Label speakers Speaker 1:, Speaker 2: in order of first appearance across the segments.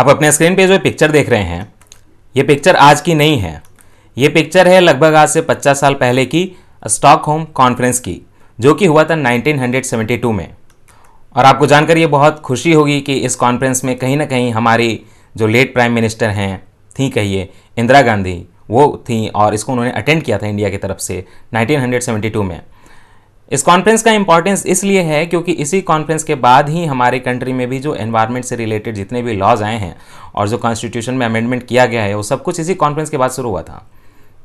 Speaker 1: आप अपने स्क्रीन पे जो पिक्चर देख रहे हैं ये पिक्चर आज की नहीं है ये पिक्चर है लगभग आज से 50 साल पहले की स्टॉक होम कॉन्फ्रेंस की जो कि हुआ था 1972 में और आपको जानकर ये बहुत खुशी होगी कि इस कॉन्फ्रेंस में कहीं ना कहीं हमारी जो लेट प्राइम मिनिस्टर हैं थी कहिए इंदिरा गांधी वो थी और इसको उन्होंने अटेंड किया था इंडिया की तरफ से 1972 में इस कॉन्फ्रेंस का इंपॉर्टेंस इसलिए है क्योंकि इसी कॉन्फ्रेंस के बाद ही हमारे कंट्री में भी जो एनवायरनमेंट से रिलेटेड जितने भी लॉज आए हैं और जो कॉन्स्टिट्यूशन में अमेंडमेंट किया गया है वो सब कुछ इसी कॉन्फ्रेंस के बाद शुरू हुआ था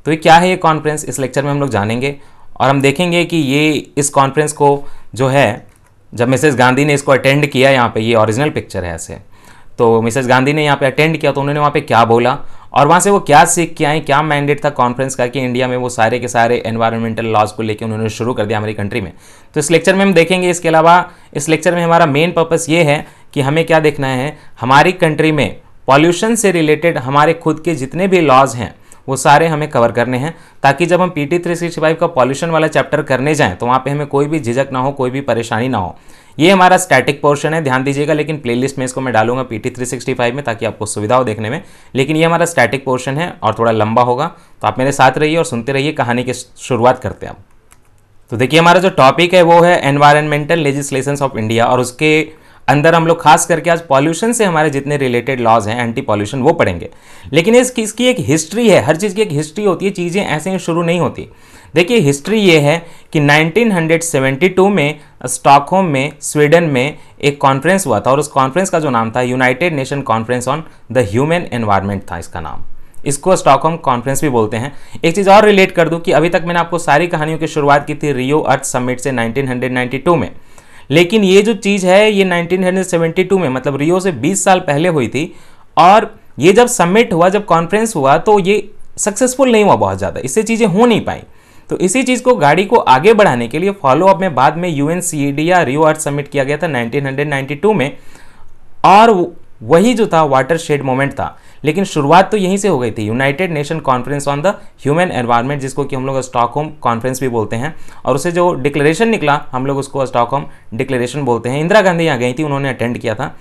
Speaker 1: तो ये क्या है ये कॉन्फ्रेंस इस लेक्चर में हम लोग जानेंगे और हम देखेंगे कि ये इस कॉन्फ्रेंस को जो है जब मिसेस गांधी ने इसको अटेंड किया यहाँ पे ये ओरिजिनल पिक्चर है ऐसे तो मिसेस गांधी ने यहाँ पे अटेंड किया तो उन्होंने वहाँ पे क्या बोला और वहाँ से वो क्या सीख के आए क्या मैंडेट था कॉन्फ्रेंस का कि इंडिया में वो सारे के सारे एनवायरमेंटल लॉज को लेकर उन्होंने शुरू कर दिया हमारी कंट्री में तो इस लेक्चर में हम देखेंगे इसके अलावा इस लेक्चर में हमारा मेन पर्पस ये है कि हमें क्या देखना है हमारी कंट्री में पॉल्यूशन से रिलेटेड हमारे खुद के जितने भी लॉज हैं वो सारे हमें कवर करने हैं ताकि जब हम P T three sixty five का पॉल्यूशन वाला चैप्टर करने जाएँ तो वहाँ पे हमें कोई भी झिझक ना हो कोई भी परेशानी ना हो ये हमारा स्टैटिक पोर्शन है ध्यान दीजिएगा लेकिन प्लेलिस्ट में इसको मैं डालूंगा पीटी 365 में ताकि आपको सुविधा हो देखने में लेकिन ये हमारा स्टैटिक पोर्शन है और थोड़ा लंबा होगा तो आप मेरे साथ रहिए और सुनते रहिए कहानी की शुरुआत करते हैं आप तो देखिए हमारा जो टॉपिक है वो है एनवायरमेंटल लेजिस्लेशन ऑफ इंडिया और उसके अंदर हम लोग खास करके आज पॉल्यूशन से हमारे जितने रिलेटेड लॉज हैं एंटी पॉल्यूशन वो पढ़ेंगे लेकिन इसकी इसकी एक हिस्ट्री है हर चीज़ की एक हिस्ट्री होती है चीज़ें ऐसे ही शुरू नहीं होती देखिए हिस्ट्री ये है कि 1972 में स्टॉकहोम में स्वीडन में एक कॉन्फ्रेंस हुआ था और उस कॉन्फ्रेंस का जो नाम था United Nation conference on the human environment था इसका नाम इसको स्टॉकहोम कॉन्फ्रेंस भी बोलते हैं एक चीज़ और रिलेट कर दूं कि अभी तक मैंने आपको सारी कहानियों की शुरुआत की थी रियो अर्थ समिट से 1992 में लेकिन ये जो चीज़ है ये 1972 में मतलब रियो से 20 साल पहले हुई थी और ये जब समिट हुआ जब कॉन्फ्रेंस हुआ तो ये सक्सेसफुल नहीं हुआ बहुत ज़्यादा इससे चीज़ें हो नहीं पाई तो इसी चीज़ को गाड़ी को आगे बढ़ाने के लिए फॉलोअप में बाद में यू एन सी डी या रियो अर्थ सबमिट किया गया था 1992 में और वही जो था वाटर शेड मोमेंट था लेकिन शुरुआत तो यहीं से हो गई थी United Nation conference on the human environment जिसको कि हम लोग स्टॉकहोम कॉन्फ्रेंस भी बोलते हैं और उसे जो डिक्लेरेशन निकला हम लोग उसको स्टॉकहोम डिक्लेरेशन बोलते हैं इंदिरा गांधी यहाँ गई थी उन्होंने अटेंड किया था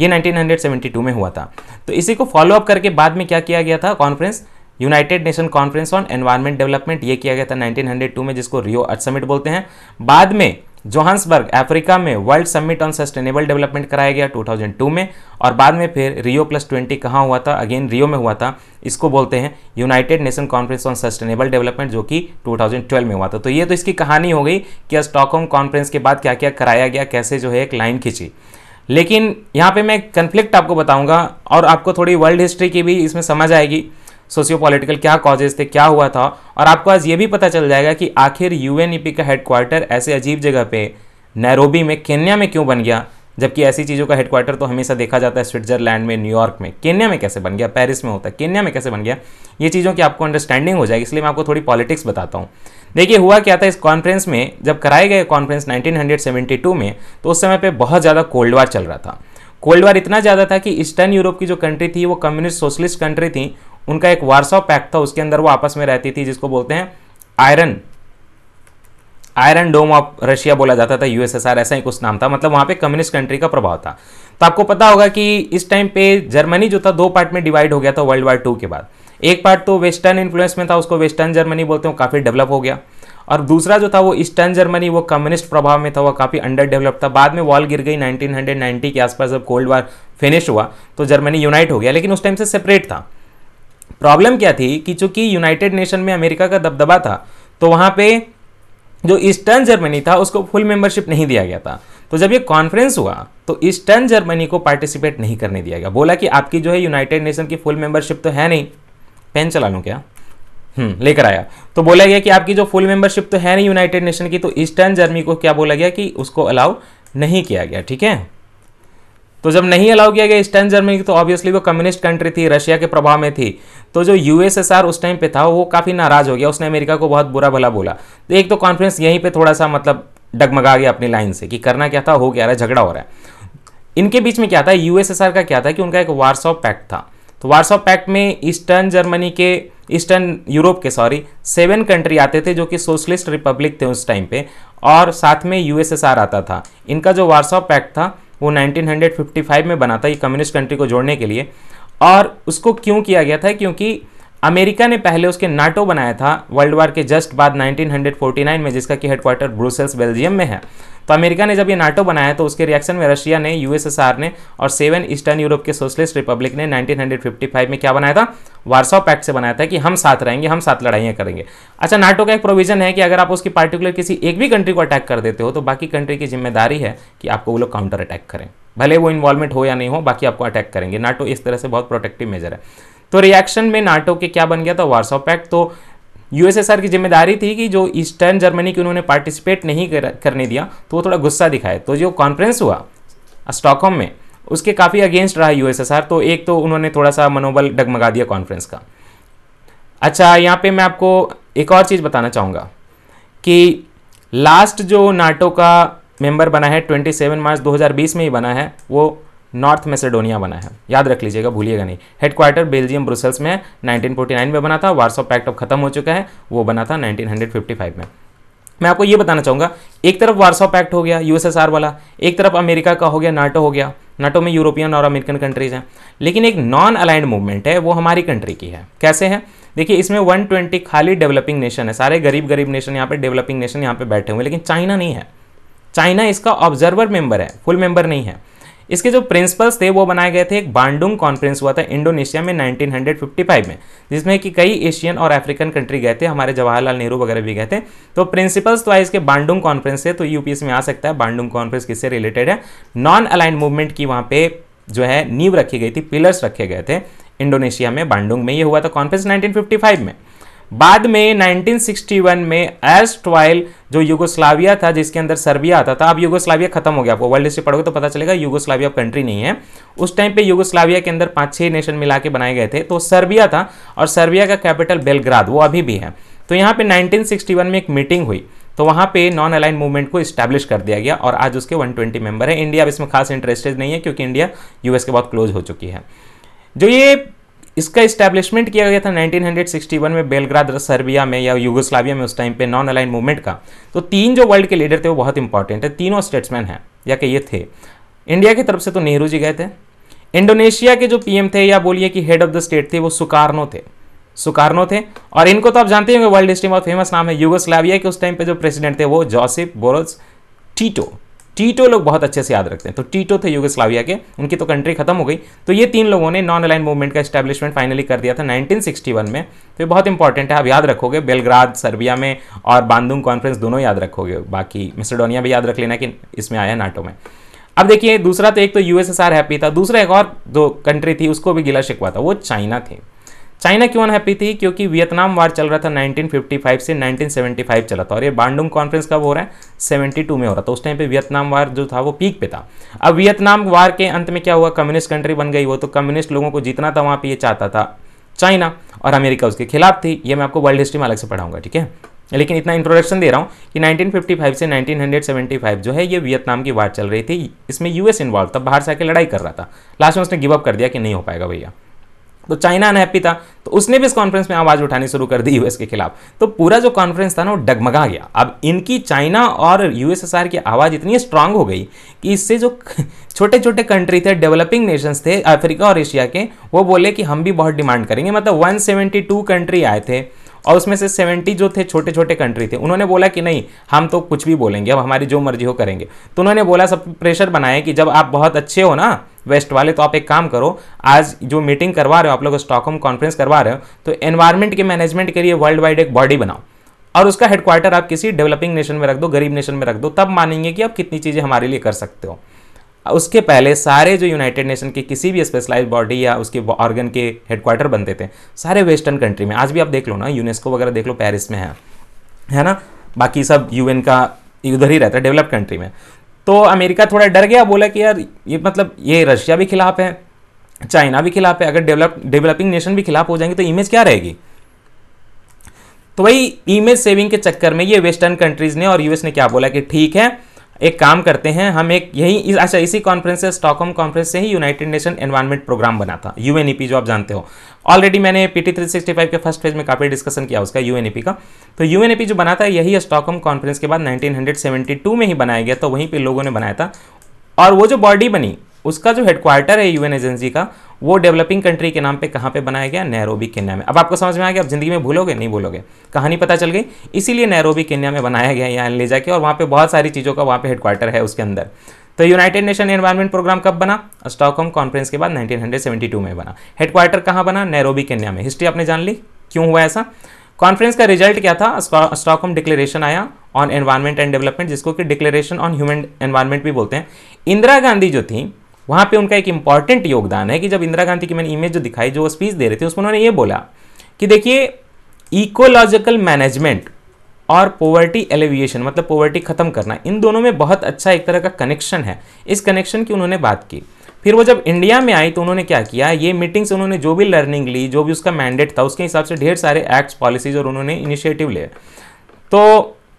Speaker 1: ये 1972 में हुआ था तो इसी को फॉलोअप करके बाद में क्या किया गया था conference United Nation conference on environment development ये किया गया था 1902 में जिसको रियो अर्थ समिट बोलते हैं बाद में जोहान्सबर्ग अफ्रीका में world summit on sustainable development कराया गया 2002 में और बाद में फिर रियो प्लस ट्वेंटी कहाँ हुआ था अगेन रियो में हुआ था इसको बोलते हैं United Nation conference on sustainable development जो कि 2012 में हुआ था तो ये तो इसकी कहानी हो गई कि स्टॉकहोम कॉन्फ्रेंस के बाद क्या क्या कराया गया कैसे जो है एक लाइन खींची लेकिन यहाँ पर मैं कन्फ्लिक्ट आपको बताऊँगा और आपको थोड़ी वर्ल्ड हिस्ट्री की भी इसमें समझ आएगी सोशियो पॉलिटिकल क्या कॉजेज थे क्या हुआ था और आपको आज ये भी पता चल जाएगा कि आखिर पी e का हेडक्वार्टर ऐसे अजीब जगह पे नैरोबी में केन्या में क्यों बन गया जबकि ऐसी चीज़ों का हेडक्वार्टर तो हमेशा देखा जाता है स्विट्जरलैंड में न्यूयॉर्क में केन्या में कैसे बन गया पेरिस में होता है केन्या में कैसे बन गया ये चीज़ों की आपको अंडरस्टैंडिंग हो जाएगी इसलिए मैं आपको थोड़ी पॉलिटिक्स बताता हूँ देखिए हुआ क्या था इस कॉन्फ्रेंस में जब कराए गए कॉन्फ्रेंस नाइनटीन में तो उस समय पर बहुत ज़्यादा कोल्ड वार चल रहा था कोल्ड वार इतना ज़्यादा था कि ईस्टर्न यूरोप की जो कंट्री थी वो कम्युनिस्ट सोशलिस्ट कंट्री थी उनका एक वारसा पैक्ट था उसके अंदर वो आपस में रहती थी जिसको बोलते हैं iron iron dome of Russia बोला जाता था यूएसएसआर ऐसा ही कुछ नाम था मतलब वहां पे कम्युनिस्ट कंट्री का प्रभाव था तो आपको पता होगा कि इस टाइम पे जर्मनी जो था दो पार्ट में डिवाइड हो गया था वर्ल्ड वार टू के बाद एक पार्ट तो वेस्टर्न इन्फ्लुएंस में था उसको वेस्टर्न जर्मनी बोलते हैं काफ़ी डेवलप हो गया और दूसरा जो था वो ईस्टर्न जर्मनी वो कम्युनिस्ट प्रभाव में था वो काफ़ी अंडर डेवलप था बाद में वॉल गिर गई 1990 के आसपास जब कोल्ड वार फिनिश हुआ तो जर्मनी यूनाइट हो गया लेकिन उस टाइम से सेपरेट था प्रॉब्लम क्या थी कि चूंकि यूनाइटेड नेशन में अमेरिका का दबदबा था तो वहां पे जो ईस्टर्न जर्मनी था उसको फुल मेंबरशिप नहीं दिया गया था तो जब ये कॉन्फ्रेंस हुआ तो ईस्टर्न जर्मनी को पार्टिसिपेट नहीं करने दिया गया बोला कि आपकी जो है यूनाइटेड नेशन की फुल मेंबरशिप तो है नहीं पेन चला लूँ क्या हम्म, लेकर आया तो बोला गया कि आपकी जो फुल मेंबरशिप तो है नहीं यूनाइटेड नेशन की तो ईस्टर्न जर्मनी को क्या बोला गया कि उसको अलाउ नहीं किया गया ठीक है तो जब नहीं अलाउ किया गया ईस्टर्न जर्मनी तो ऑब्वियसली वो कम्युनिस्ट कंट्री थी रशिया के प्रभाव में थी तो जो यूएसएसआर उस टाइम पे था वो काफ़ी नाराज़ हो गया उसने अमेरिका को बहुत बुरा भला बोला तो एक तो कॉन्फ्रेंस यहीं पे थोड़ा सा मतलब डगमगा गया अपनी लाइन से कि करना क्या था हो क्या रहा है झगड़ा हो रहा है इनके बीच में क्या था यूएसएसआर का क्या था कि उनका एक वार्सो पैक्ट था तो वार्सो पैक्ट में ईस्टर्न जर्मनी के ईस्टर्न यूरोप के सॉरी सेवन कंट्री आते थे जो कि सोशलिस्ट रिपब्लिक थे उस टाइम पे और साथ में यूएसएसआर आता था इनका जो वार्सो पैक्ट था वो 1955 में बना था ये कम्युनिस्ट कंट्री को जोड़ने के लिए और उसको क्यों किया गया था क्योंकि अमेरिका ने पहले उसके नाटो बनाया था वर्ल्ड वार के जस्ट बाद 1949 में जिसका कि हेडक्वार्टर ब्रुसेल्स बेल्जियम में है तो अमेरिका ने जब ये नाटो बनाया तो उसके रिएक्शन में रशिया ने यूएसएसआर ने और सेवन ईस्टर्न यूरोप के सोशलिस्ट रिपब्लिक ने 1955 में क्या बनाया था वार्सा पैक्ट से बनाया था कि हम साथ रहेंगे हम साथ लड़ाइयाँ करेंगे अच्छा नाटो का एक प्रोविजन है कि अगर आप उसकी पार्टिकुलर किसी एक भी कंट्री को अटैक कर देते हो तो बाकी कंट्री की जिम्मेदारी है कि आपको वो लोग काउंटर अटैक करें भले वो इन्वॉल्वमेंट हो या नहीं हो बाकी आपको अटैक करेंगे नाटो इस तरह से बहुत प्रोटेक्टिव मेजर है तो रिएक्शन में नाटो के क्या बन गया था वार्सो पैक्ट तो यूएसएसआर की जिम्मेदारी थी कि जो ईस्टर्न जर्मनी की उन्होंने पार्टिसिपेट नहीं कर, करने दिया तो वो थोड़ा गुस्सा दिखाए तो जो कॉन्फ्रेंस हुआ स्टॉकहोम में उसके काफ़ी अगेंस्ट रहा यूएसएसआर तो एक तो उन्होंने थोड़ा सा मनोबल डगमगा दिया कॉन्फ्रेंस का अच्छा यहाँ पे मैं आपको एक और चीज़ बताना चाहूँगा कि लास्ट जो नाटो का मेंबर बना है 27 मार्च 2020 में ही बना है वो नॉर्थ मैसेडोनिया बना है याद रख लीजिएगा भूलिएगा नहीं हेडक्वार्टर बेल्जियम ब्रुसेल्स में 1949 में बना था ऑफ पैक्ट अब खत्म हो चुका है वो बना था 1955 में मैं आपको ये बताना चाहूँगा एक तरफ ऑफ पैक्ट हो गया यूएसएसआर वाला एक तरफ अमेरिका का हो गया नाटो हो गया नाटो में यूरोपियन और अमेरिकन कंट्रीज हैं लेकिन एक नॉन अलाइंड मूवमेंट है वो हमारी कंट्री की है कैसे है देखिए इसमें वन खाली डेवलपिंग नेशन है सारे गरीब गरीब नेशन यहाँ पे डेवलपिंग नेशन यहाँ पे बैठे हुए लेकिन चाइना नहीं है चाइना इसका ऑब्जर्वर मेंबर है फुल मेंबर नहीं है इसके जो प्रिंसिपल्स थे वो बनाए गए थे एक बांडुंग कॉन्फ्रेंस हुआ था इंडोनेशिया में 1955 में जिसमें कि कई एशियन और अफ्रीकन कंट्री गए थे हमारे जवाहरलाल नेहरू वगैरह भी गए थे तो प्रिंसिपल्स तो आए इसके बांडुंग कॉन्फ्रेंस से तो यूपीएस में आ सकता है बांडुंग कॉन्फ्रेंस किससे रिलेटेड है नॉन अलाइन मूवमेंट की वहाँ पे जो है नींव रखी गई थी पिलर्स रखे गए थे इंडोनेशिया में बांडुंग में ये हुआ था कॉन्फ्रेंस नाइनटीन में बाद में 1961 में एस्ट वाइल जो यूगोस्लाविया था जिसके अंदर सर्बिया आता था अब यूगोस्लाविया खत्म हो गया आपको वर्ल्ड हिस्ट्री पढ़ोगे तो पता चलेगा यूगोस्लाविया कंट्री नहीं है उस टाइम पे यूगोस्लाविया के अंदर पांच छह नेशन मिला के बनाए गए थे तो सर्बिया था और सर्बिया का कैपिटल बेलग्राद वो अभी भी है तो यहाँ पे नाइनटीन में एक मीटिंग हुई तो वहाँ पे नॉन अलाइन मूवमेंट को इस्टेब्लिश कर दिया गया और आज उसके 120 मेंबर हैं इंडिया अब इसमें खास इंटरेस्टेड नहीं है क्योंकि इंडिया यूएस के बहुत क्लोज हो चुकी है जो ये इसका इस्टेब्लिशमेंट किया गया था 1961 में बेलग्राद सर्बिया में या यूगोस्लाविया में उस टाइम पे नॉन अलाइन मूवमेंट का तो तीन जो वर्ल्ड के लीडर थे वो बहुत इंपॉर्टेंट है तीनों स्टेट्समैन हैं या कि ये थे इंडिया की तरफ से तो नेहरू जी गए थे इंडोनेशिया के जो पी थे या बोलिए कि हेड ऑफ द स्टेट थे वो सुकारनो थे सुकारनो थे और इनको तो आप जानते होंगे वर्ल्ड हिस्ट्री में फेमस नाम है यूगोस्लाविया के उस टाइम पे जो प्रेसिडेंट थे वो जोसेफ बोरस टीटो टीटो लोग बहुत अच्छे से याद रखते हैं तो टीटो थे यूगोस्लाविया के उनकी तो कंट्री खत्म हो गई तो ये तीन लोगों ने नॉन अलाइन मूवमेंट का स्टैब्लिशमेंट फाइनली कर दिया था 1961 में तो ये बहुत इंपॉर्टेंट है आप याद रखोगे बेलग्राद सर्बिया में और बांदुंग कॉन्फ्रेंस दोनों याद रखोगे बाकी मिसडोनिया भी याद रख लेना कि इसमें आया नाटो में अब देखिए दूसरा तो एक तो यूएसएसआर हैप्पी था दूसरा एक और जो कंट्री थी उसको भी गिला शिकवा था वो चाइना थी चाइना क्यों अनहैप्पी थी क्योंकि वियतनाम वार चल रहा था 1955 से 1975 चला था और ये बांडुंग कॉन्फ्रेंस कब हो रहा है 72 में हो रहा था उस टाइम पे वियतनाम वार जो था वो पीक पे था अब वियतनाम वार के अंत में क्या हुआ कम्युनिस्ट कंट्री बन गई वो तो कम्युनिस्ट लोगों को जीतना था वहाँ पर ये चाहता था चाइना और अमेरिका उसके खिलाफ थी ये मैं आपको वर्ल्ड हिस्ट्री में अलग से पढ़ाऊंगा ठीक है लेकिन इतना इंट्रोडक्शन दे रहा हूँ कि 1955 से 1975 जो है ये वियतनाम की वार चल रही थी इसमें यूएस इन्वॉल्व था बाहर से आके लड़ाई कर रहा था लास्ट में उसने गिव अप कर दिया कि नहीं हो पाएगा भैया तो चाइना अनहैप्पी था तो उसने भी इस कॉन्फ्रेंस में आवाज़ उठानी शुरू कर दी यूएस के खिलाफ तो पूरा जो कॉन्फ्रेंस था ना वो डगमगा गया अब इनकी चाइना और यूएसएसआर की आवाज़ इतनी स्ट्रांग हो गई कि इससे जो छोटे छोटे कंट्री थे डेवलपिंग नेशंस थे अफ्रीका और एशिया के वो बोले कि हम भी बहुत डिमांड करेंगे मतलब 172 कंट्री आए थे और उसमें से सेवेंटी जो थे छोटे छोटे कंट्री थे उन्होंने बोला कि नहीं हम तो कुछ भी बोलेंगे अब हमारी जो मर्जी हो करेंगे तो उन्होंने बोला सब प्रेशर बनाया कि जब आप बहुत अच्छे हो ना वेस्ट वाले तो आप एक काम करो आज जो मीटिंग करवा रहे हो आप लोग स्टॉकहोम कॉन्फ्रेंस करवा रहे हो तो एनवायरमेंट के मैनेजमेंट के लिए वर्ल्ड वाइड एक बॉडी बनाओ और उसका हेडक्वार्टर आप किसी डेवलपिंग नेशन में रख दो गरीब नेशन में रख दो तब मानेंगे कि आप कितनी चीज़ें हमारे लिए कर सकते हो उसके पहले सारे जो यूनाइटेड नेशन के किसी भी स्पेशलाइज बॉडी या उसके ऑर्गन के हेडक्वार्टर बनते थे सारे वेस्टर्न कंट्री में आज भी आप देख लो ना यूनेस्को वगैरह देख लो पेरिस में है है ना बाकी सब यूएन का उधर ही रहता है डेवलप कंट्री में तो अमेरिका थोड़ा डर गया बोला कि यार ये मतलब ये रशिया भी खिलाफ है चाइना भी खिलाफ है अगर डेवलप डेवलपिंग नेशन भी खिलाफ हो जाएंगे तो इमेज क्या रहेगी तो वही इमेज सेविंग के चक्कर में ये वेस्टर्न कंट्रीज ने और यूएस ने क्या बोला कि ठीक है एक काम करते हैं हम एक यही अच्छा इसी कॉन्फ्रेंस से स्टॉकहोम कॉन्फ्रेंस से ही यूनाइटेड नेशन एनवायरमेंट प्रोग्राम बना था यूएनईपी जो आप जानते हो ऑलरेडी मैंने पीटी 365 के फर्स्ट फेज में काफ़ी डिस्कशन किया उसका यूएनईपी का तो यूएनईपी जो बना था यही स्टॉकहोम कॉन्फ्रेंस के बाद नाइनटीन में ही बनाया गया तो वहीं पर लोगों ने बनाया था और वो जो बॉडी बनी उसका जो हेडक्वार्टर है यूएन एजेंसी का वो डेवलपिंग कंट्री के नाम पे कहाँ पे बनाया गया नैरोबी केन्या में अब आपको समझ में आ गया आप ज़िंदगी में भूलोगे नहीं भूलोगे कहानी पता चल गई इसीलिए नैरोबी केन्या में बनाया गया यहाँ ले जाके और वहाँ पर बहुत सारी चीज़ों का वहाँ पे हेडक्वार्टर है उसके अंदर तो यूनाइटेड नेशन एनवायरमेंट प्रोग्राम कब बना स्टॉकहोम कॉन्फ्रेंस के बाद नाइनटीन में बना हेडक्वार्टर कहाँ बना नैरोबी केन्या में हिस्ट्री आपने जान ली क्यों हुआ ऐसा कॉन्फ्रेंस का रिजल्ट क्या था स्टॉकहोम डिक्लेरेशन आया ऑन एनवायरमेंट एंड डेवलपमेंट जिसको कि डिक्लेरेशन ऑन ह्यूमन एनवायरमेंट भी बोलते हैं इंदिरा गांधी जो थी वहाँ पे उनका एक इम्पॉर्टेंट योगदान है कि जब इंदिरा गांधी की मैंने इमेज जो दिखाई जो वो स्पीच दे रहे थे उसमें उन्होंने ये बोला कि देखिए इकोलॉजिकल मैनेजमेंट और पोवर्टी एलिविएशन मतलब पोवर्टी ख़त्म करना इन दोनों में बहुत अच्छा एक तरह का कनेक्शन है इस कनेक्शन की उन्होंने बात की फिर वो जब इंडिया में आई तो उन्होंने क्या किया ये मीटिंग्स उन्होंने जो भी लर्निंग ली जो भी उसका मैंडेट था उसके हिसाब से ढेर सारे एक्ट्स पॉलिसीज और उन्होंने इनिशिएटिव लिए तो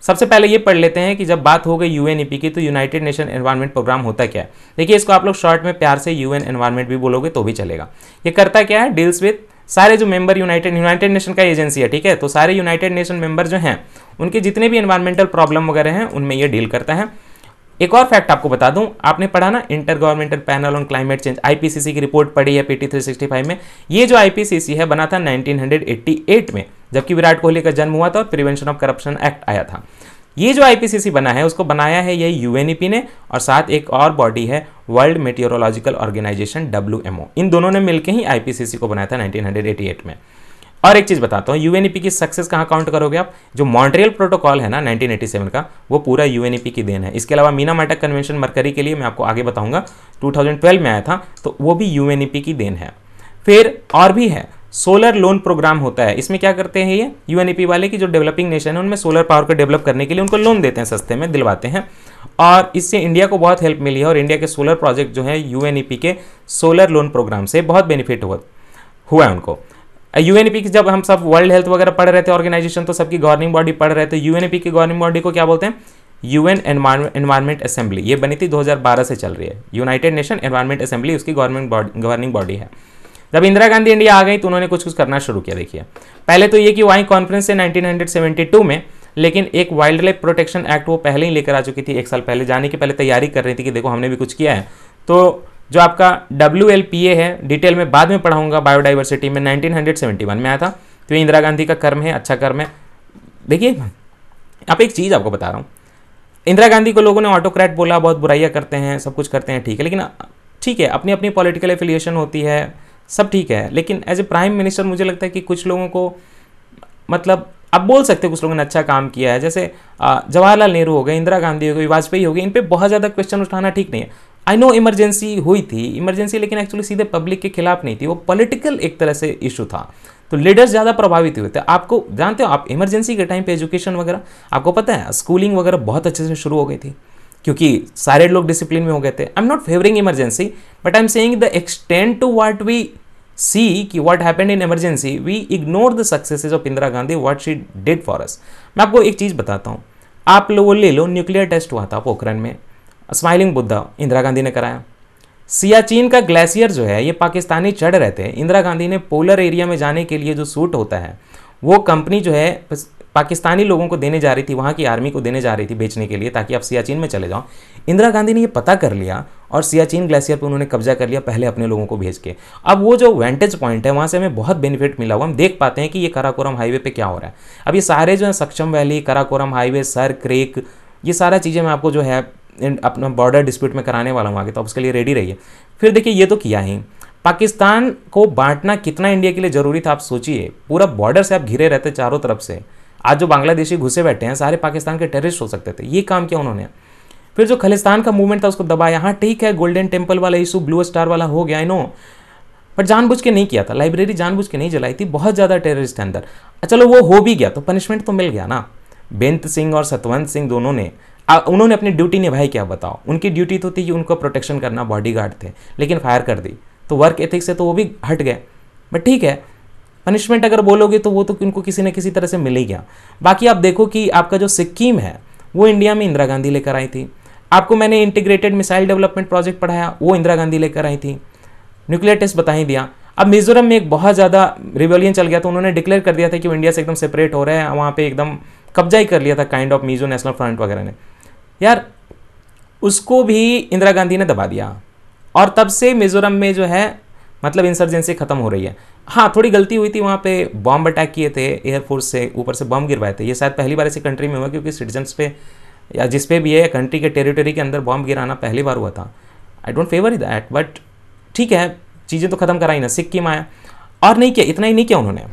Speaker 1: सबसे पहले ये पढ़ लेते हैं कि जब बात हो गई यू e की तो यूनाइटेड नेशन एनवायरमेंट प्रोग्राम होता क्या है देखिए इसको आप लोग शॉर्ट में प्यार से यू एनवायरमेंट भी बोलोगे तो भी चलेगा ये करता क्या है डील्स विथ सारे जो मेंबर यूनाइटेड यूनाइटेड नेशन का एजेंसी है ठीक है तो सारे यूनाइटेड नेशन मेंबर जो हैं उनके जितने भी एनवायरमेंटल प्रॉब्लम वगैरह हैं उनमें ये डील करता है एक और फैक्ट आपको बता दूं आपने पढ़ा ना intergovernmental panel on climate change IPCC की रिपोर्ट पढ़ी है पीटी 365 में ये जो आईपीसीसी है बना था 1988 में जबकि विराट कोहली का जन्म हुआ था और प्रिवेंशन ऑफ करप्शन एक्ट आया था ये जो आईपीसीसी बना है उसको बनाया है यही यूएनईपी e ने और साथ एक और बॉडी है वर्ल्ड मेटियोरोलॉजिकल ऑर्गेनाइजेशन डब्ल्यू इन दोनों ने मिलकर ही आईपीसीसी को बनाया था नाइनटीन में और एक चीज़ बताता हूँ यूएनईपी e की सक्सेस कहाँ काउंट करोगे आप जो मॉन्ट्रियल प्रोटोकॉल है ना 1987 का वो पूरा यूएनईपी e की देन है इसके अलावा मीना माटक कन्वेंशन मरकरी के लिए मैं आपको आगे बताऊंगा 2012 में आया था तो वो भी यूएनईपी की देन है फिर और भी है सोलर लोन प्रोग्राम होता है इसमें क्या करते हैं ये यू वाले की जो डेवलपिंग नेशन है उनमें सोलर पावर को डेवलप करने के लिए उनको लोन देते हैं सस्ते में दिलवाते हैं और इससे इंडिया को बहुत हेल्प मिली है और इंडिया के सोलर प्रोजेक्ट जो है यू के सोलर लोन प्रोग्राम से बहुत बेनिफिट हुआ हुआ है उनको यूएनपी की जब हम सब वर्ल्ड हेल्थ वगैरह पढ़ रहे थे ऑर्गेनाइजेशन तो सबकी गवर्निंग बॉडी पढ़ रहे थे यूएनपी की गवर्निंग बॉडी को क्या बोलते हैं यूएन एनवायरमेंट असेंबली ये बनी थी 2012 से चल रही है यूनाइटेड नेशन एनवायरमेंट असेंबली उसकी गवर्नमेंट गवर्निंग बॉडी है जब इंदिरा गांधी इंडिया आ गई तो उन्होंने कुछ कुछ करना शुरू किया देखिए पहले तो ये कि वाई कॉन्फ्रेंस है 1972 में लेकिन एक वाइल्ड लाइफ प्रोटेक्शन एक्ट वो पहले ही लेकर आ चुकी थी एक साल पहले जाने की पहले तैयारी कर रही थी कि देखो हमने भी कुछ किया है तो जो आपका डब्ल्यू है डिटेल में बाद में पढ़ाऊंगा बायोडाइवर्सिटी में नाइनटीन में आया था तो ये इंदिरा गांधी का कर्म है अच्छा कर्म है देखिए आप एक चीज़ आपको बता रहा हूँ इंदिरा गांधी को लोगों ने ऑटोक्रैट बोला बहुत बुराइयाँ करते हैं सब कुछ करते हैं ठीक है लेकिन ठीक है अपनी अपनी पॉलिटिकल एफिलिएशन होती है सब ठीक है लेकिन एज ए प्राइम मिनिस्टर मुझे लगता है कि कुछ लोगों को मतलब आप बोल सकते हो कुछ लोगों ने अच्छा काम किया है जैसे जवाहरलाल नेहरू हो गए इंदिरा गांधी हो गई वाजपेयी हो गए इन पर बहुत ज़्यादा क्वेश्चन उठाना ठीक नहीं है आई नो इमरजेंसी हुई थी इमरजेंसी लेकिन एक्चुअली सीधे पब्लिक के खिलाफ नहीं थी वो पॉलिटिकल एक तरह से इशू था तो लीडर्स ज़्यादा प्रभावित हुए थे आपको जानते हो आप इमरजेंसी के टाइम पे एजुकेशन वगैरह आपको पता है स्कूलिंग वगैरह बहुत अच्छे से शुरू हो गई थी क्योंकि सारे लोग डिसिप्लिन में हो गए थे I am not favouring emergency but I am saying the extend to what we see कि what happened in emergency we ignore the successes of Indira Gandhi what she did for us मैं आपको एक चीज़ बताता हूँ आप लोग ले लो न्यूक्लियर टेस्ट हुआ था पोखरण में स्माइलिंग बुद्धा इंदिरा गांधी ने कराया सियाचिन का ग्लेशियर जो है ये पाकिस्तानी चढ़ रहे थे इंदिरा गांधी ने पोलर एरिया में जाने के लिए जो सूट होता है वो कंपनी जो है पाकिस्तानी लोगों को देने जा रही थी वहाँ की आर्मी को देने जा रही थी बेचने के लिए ताकि आप सियाचिन में चले जाओ इंदिरा गांधी ने ये पता कर लिया और सियाचिन ग्लेशियर पर उन्होंने कब्जा कर लिया पहले अपने लोगों को भेज के अब वो जो वेंटेज पॉइंट है वहाँ से हमें बहुत बेनिफिट मिला हुआ हम देख पाते हैं कि ये कराकोरम हाईवे पर क्या हो रहा है अब ये सारे जो है सक्षम वैली कराकोरम हाईवे सर क्रेक ये सारा चीज़ें मैं आपको जो है अपना बॉर्डर डिस्प्यूट में कराने वाला हूँ आगे तो आप उसके लिए रेडी रहिए फिर देखिए ये तो किया ही पाकिस्तान को बांटना कितना इंडिया के लिए ज़रूरी था आप सोचिए पूरा बॉर्डर से आप घिरे रहते चारों तरफ से आज जो बांग्लादेशी घुसे बैठे हैं सारे पाकिस्तान के टेररिस्ट हो सकते थे ये काम किया उन्होंने फिर जो खलिस्तान का मूवमेंट था उसको दबाया हाँ ठीक है गोल्डन टेम्पल वाला इशू ब्लू स्टार वाला हो गया नो बट जानबूझ के नहीं किया था लाइब्रेरी जानबूझ के नहीं जलाई थी बहुत ज़्यादा टेररिस्ट है अंदर अच्छा, चलो वो हो भी गया तो पनिशमेंट तो मिल गया ना बेंत सिंह और सतवंत सिंह दोनों ने आ, उन्होंने अपनी ड्यूटी निभाई क्या बताओ उनकी ड्यूटी तो थी कि उनको प्रोटेक्शन करना बॉडीगार्ड थे लेकिन फायर कर दी तो वर्क एथिक्स से तो वो भी हट गए बट ठीक है पनिशमेंट अगर बोलोगे तो वो तो इनको किसी न किसी तरह से मिलेगा बाकी आप देखो कि आपका जो सिक्किम है वो इंडिया में इंदिरा गांधी लेकर आई थी आपको मैंने इंटीग्रेटेड मिसाइल डेवलपमेंट प्रोजेक्ट पढ़ाया वो इंदिरा गांधी लेकर आई थी न्यूक्लियर टेस्ट बता ही दिया अब मिजोरम में एक बहुत ज़्यादा रिवोलियन चल गया था तो उन्होंने डिक्लेयर कर दिया था कि वो इंडिया से एकदम सेपरेट हो रहे हैं वहाँ पे एकदम कब्जा ही कर लिया था काइंड ऑफ मिजो नेशनल फ्रंट वगैरह ने यार उसको भी इंदिरा गांधी ने दबा दिया और तब से मिजोरम में जो है मतलब इंसर्जेंसी खत्म हो रही है हाँ थोड़ी गलती हुई थी वहाँ पे बॉम्ब अटैक किए थे एयरफोर्स से ऊपर से बॉम्ब गिरवाए थे ये शायद पहली बार ऐसी कंट्री में हुआ क्योंकि सिटीजन्स पे या जिस पे भी है कंट्री के टेरिटरी के अंदर बॉम्ब गिराना पहली बार हुआ था I don't favour that but ठीक है चीज़ें तो खत्म कराई ना सिक्किम आया और नहीं किया इतना ही नहीं किया उन्होंने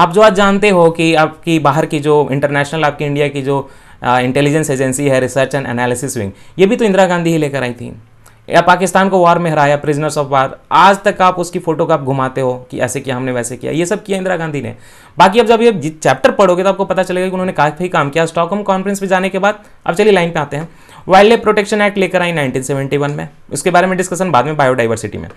Speaker 1: आप जो आज जानते हो कि आपकी बाहर की जो इंटरनेशनल आपकी इंडिया की जो इंटेलिजेंस एजेंसी है रिसर्च एंड एनालिसिस विंग ये भी तो इंदिरा गांधी ही लेकर आई थी या पाकिस्तान को वार में हराया प्रिजनर्स ऑफ वार आज तक आप उसकी फोटो को आप घुमाते हो कि ऐसे किया हमने वैसे किया ये सब किया इंदिरा गांधी ने बाकी अब जब ये चैप्टर पढ़ोगे तो आपको पता चलेगा कि उन्होंने काफ़ी काम किया होम कॉन्फ्रेंस में जाने के बाद अब चलिए लाइन पे आते हैं वाइल्ड लाइफ प्रोटेक्शन एक्ट लेकर आई 1971 में उसके बारे में डिस्कशन बाद में बायोडाइवर्सिटी में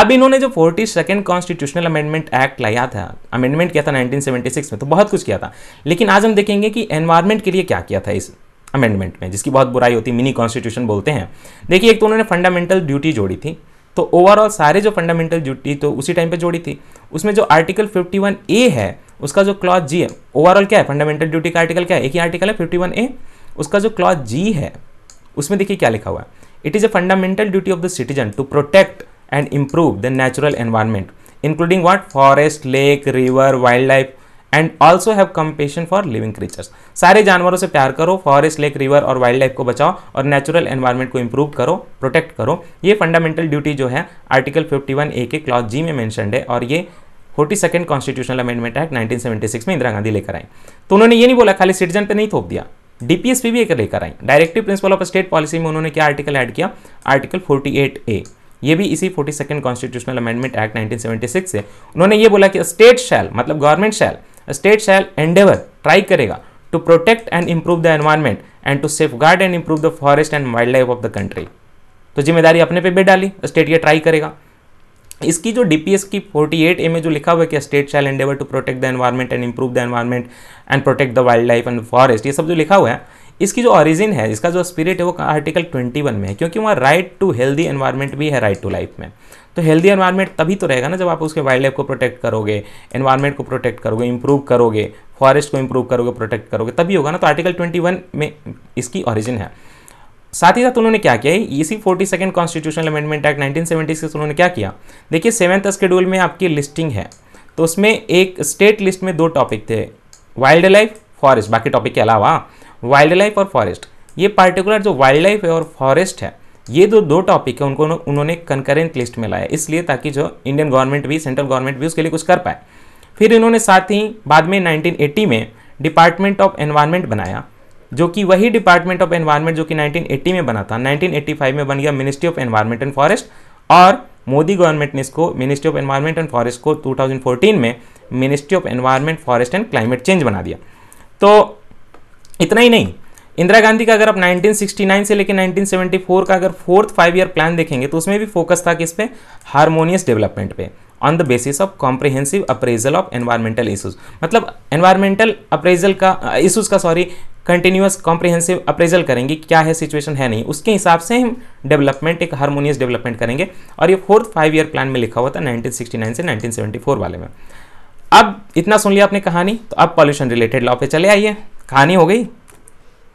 Speaker 1: अब इन्होंने जो forty second constitutional amendment act लाया था अमेंडमेंट किया था 1976 में तो बहुत कुछ किया था लेकिन आज हम देखेंगे कि एनवायरमेंट के लिए क्या किया था इस अमेंडमेंट में जिसकी बहुत बुराई होती है मिनी कॉन्स्टिट्यूशन बोलते हैं देखिए एक तो उन्होंने फंडामेंटल ड्यूटी जोड़ी थी तो ओवरऑल सारे जो फंडामेंटल ड्यूटी तो उसी टाइम पे जोड़ी थी उसमें जो आर्टिकल 51 ए है उसका जो क्लॉज जी है ओवरऑल क्या है फंडामेंटल ड्यूटी का आर्टिकल क्या है एक ही आर्टिकल है फिफ्टी ए उसका जो क्लॉज जी है उसमें देखिए क्या लिखा हुआ है it is a fundamental duty of the citizen to protect and improve the natural environment including what forest lake river wild life and also have compassion for living creatures सारे जानवरों से प्यार करो फॉरेस्ट लेक रिवर और wild life को बचाओ और natural environment को इंप्रूव करो प्रोटेक्ट करो ये फंडामेंटल ड्यूटी जो है आर्टिकल 51 ए के क्लॉज जी में मैंशनड है और ये forty second constitutional amendment act 1976 में इंदिरा गांधी लेकर आई तो उन्होंने ये नहीं बोला खाली सिटीजन पर नहीं थोप दिया डीपीएसपी भी एक लेकर आई directive principle of state policy में उन्होंने क्या आर्टिकल ऐड किया आर्टिकल 48 ए ये भी इसी forty second constitutional amendment act 1976 से उन्होंने ये बोला कि स्टेट शैल मतलब government shall state shall endeavour try करेगा to protect and improve the environment and to safeguard and improve the forest and wildlife of the country तो जिम्मेदारी अपने पे भी डाली स्टेट ये ट्राई करेगा इसकी जो डी पी एस की फोर्टी एट ए में जो लिखा हुआ है कि state shall endeavour to protect the environment and improve the environment and protect the wild life and forest ये सब जो लिखा हुआ है इसकी जो ऑरिजिन है इसका जो स्पिरिट है वो आर्टिकल ट्वेंटी वन में है क्योंकि वहाँ राइट टू हेल्दी एनवायरनमेंट भी है राइट टू लाइफ में तो हेल्दी एनवायरनमेंट तभी तो रहेगा ना जब आप उसके वाइल्ड लाइफ को प्रोटेक्ट करोगे एनवायरनमेंट को प्रोटेक्ट करोगे इंप्रूव करोगे फॉरेस्ट को इंप्रूव करोगे प्रोटेक्ट करोगे तभी होगा ना तो आर्टिकल 21 में इसकी ओरिजिन है साथ ही साथ उन्होंने क्या किया इसी forty second constitutional amendment act nineteen seventy six उन्होंने क्या किया देखिए सेवन्थ स्केड्यूल में आपकी लिस्टिंग है तो उसमें एक स्टेट लिस्ट में दो टॉपिक थे वाइल्ड लाइफ फॉरेस्ट बाकी टॉपिक के अलावा वाइल्ड लाइफ और फॉरेस्ट ये पार्टिकुलर जो वाइल्ड लाइफ है और फॉरेस्ट है ये दो दो टॉपिक है उनको उन्होंने कंकरेंट लिस्ट में लाया इसलिए ताकि जो इंडियन गवर्नमेंट भी सेंट्रल गवर्नमेंट भी उसके लिए कुछ कर पाए फिर इन्होंने साथ ही बाद में 1980 में डिपार्टमेंट ऑफ एनवायरमेंट बनाया जो कि वही डिपार्टमेंट ऑफ एनवायरमेंट जो कि 1980 में बना था 1985 में बन गया ministry of environment and forest और मोदी गवर्नमेंट ने इसको ministry of environment and forest को 2014 में ministry of environment forest and climate change बना दिया तो इतना ही नहीं इंदिरा गांधी का अगर आप 1969 से लेकर 1974 का अगर फोर्थ फाइव ईयर प्लान देखेंगे तो उसमें भी फोकस था किस पे हारमोनियस डेवलपमेंट पे on the basis of comprehensive appraisal of environmental issues मतलब एनवायरमेंटल अप्रेजल का इशूज uh, का सॉरी कंटिन्यूस कॉम्प्रिहेंसिव अप्रेजल करेंगे क्या है सिचुएशन है नहीं उसके हिसाब से हम डेवलपमेंट एक हारमोनियस डेवलपमेंट करेंगे और ये फोर्थ फाइव ईयर प्लान में लिखा हुआ था 1969 से 1974 वाले में अब इतना सुन लिया आपने कहानी तो अब पॉल्यूशन रिलेटेड लॉ पे चले आइए कहानी हो गई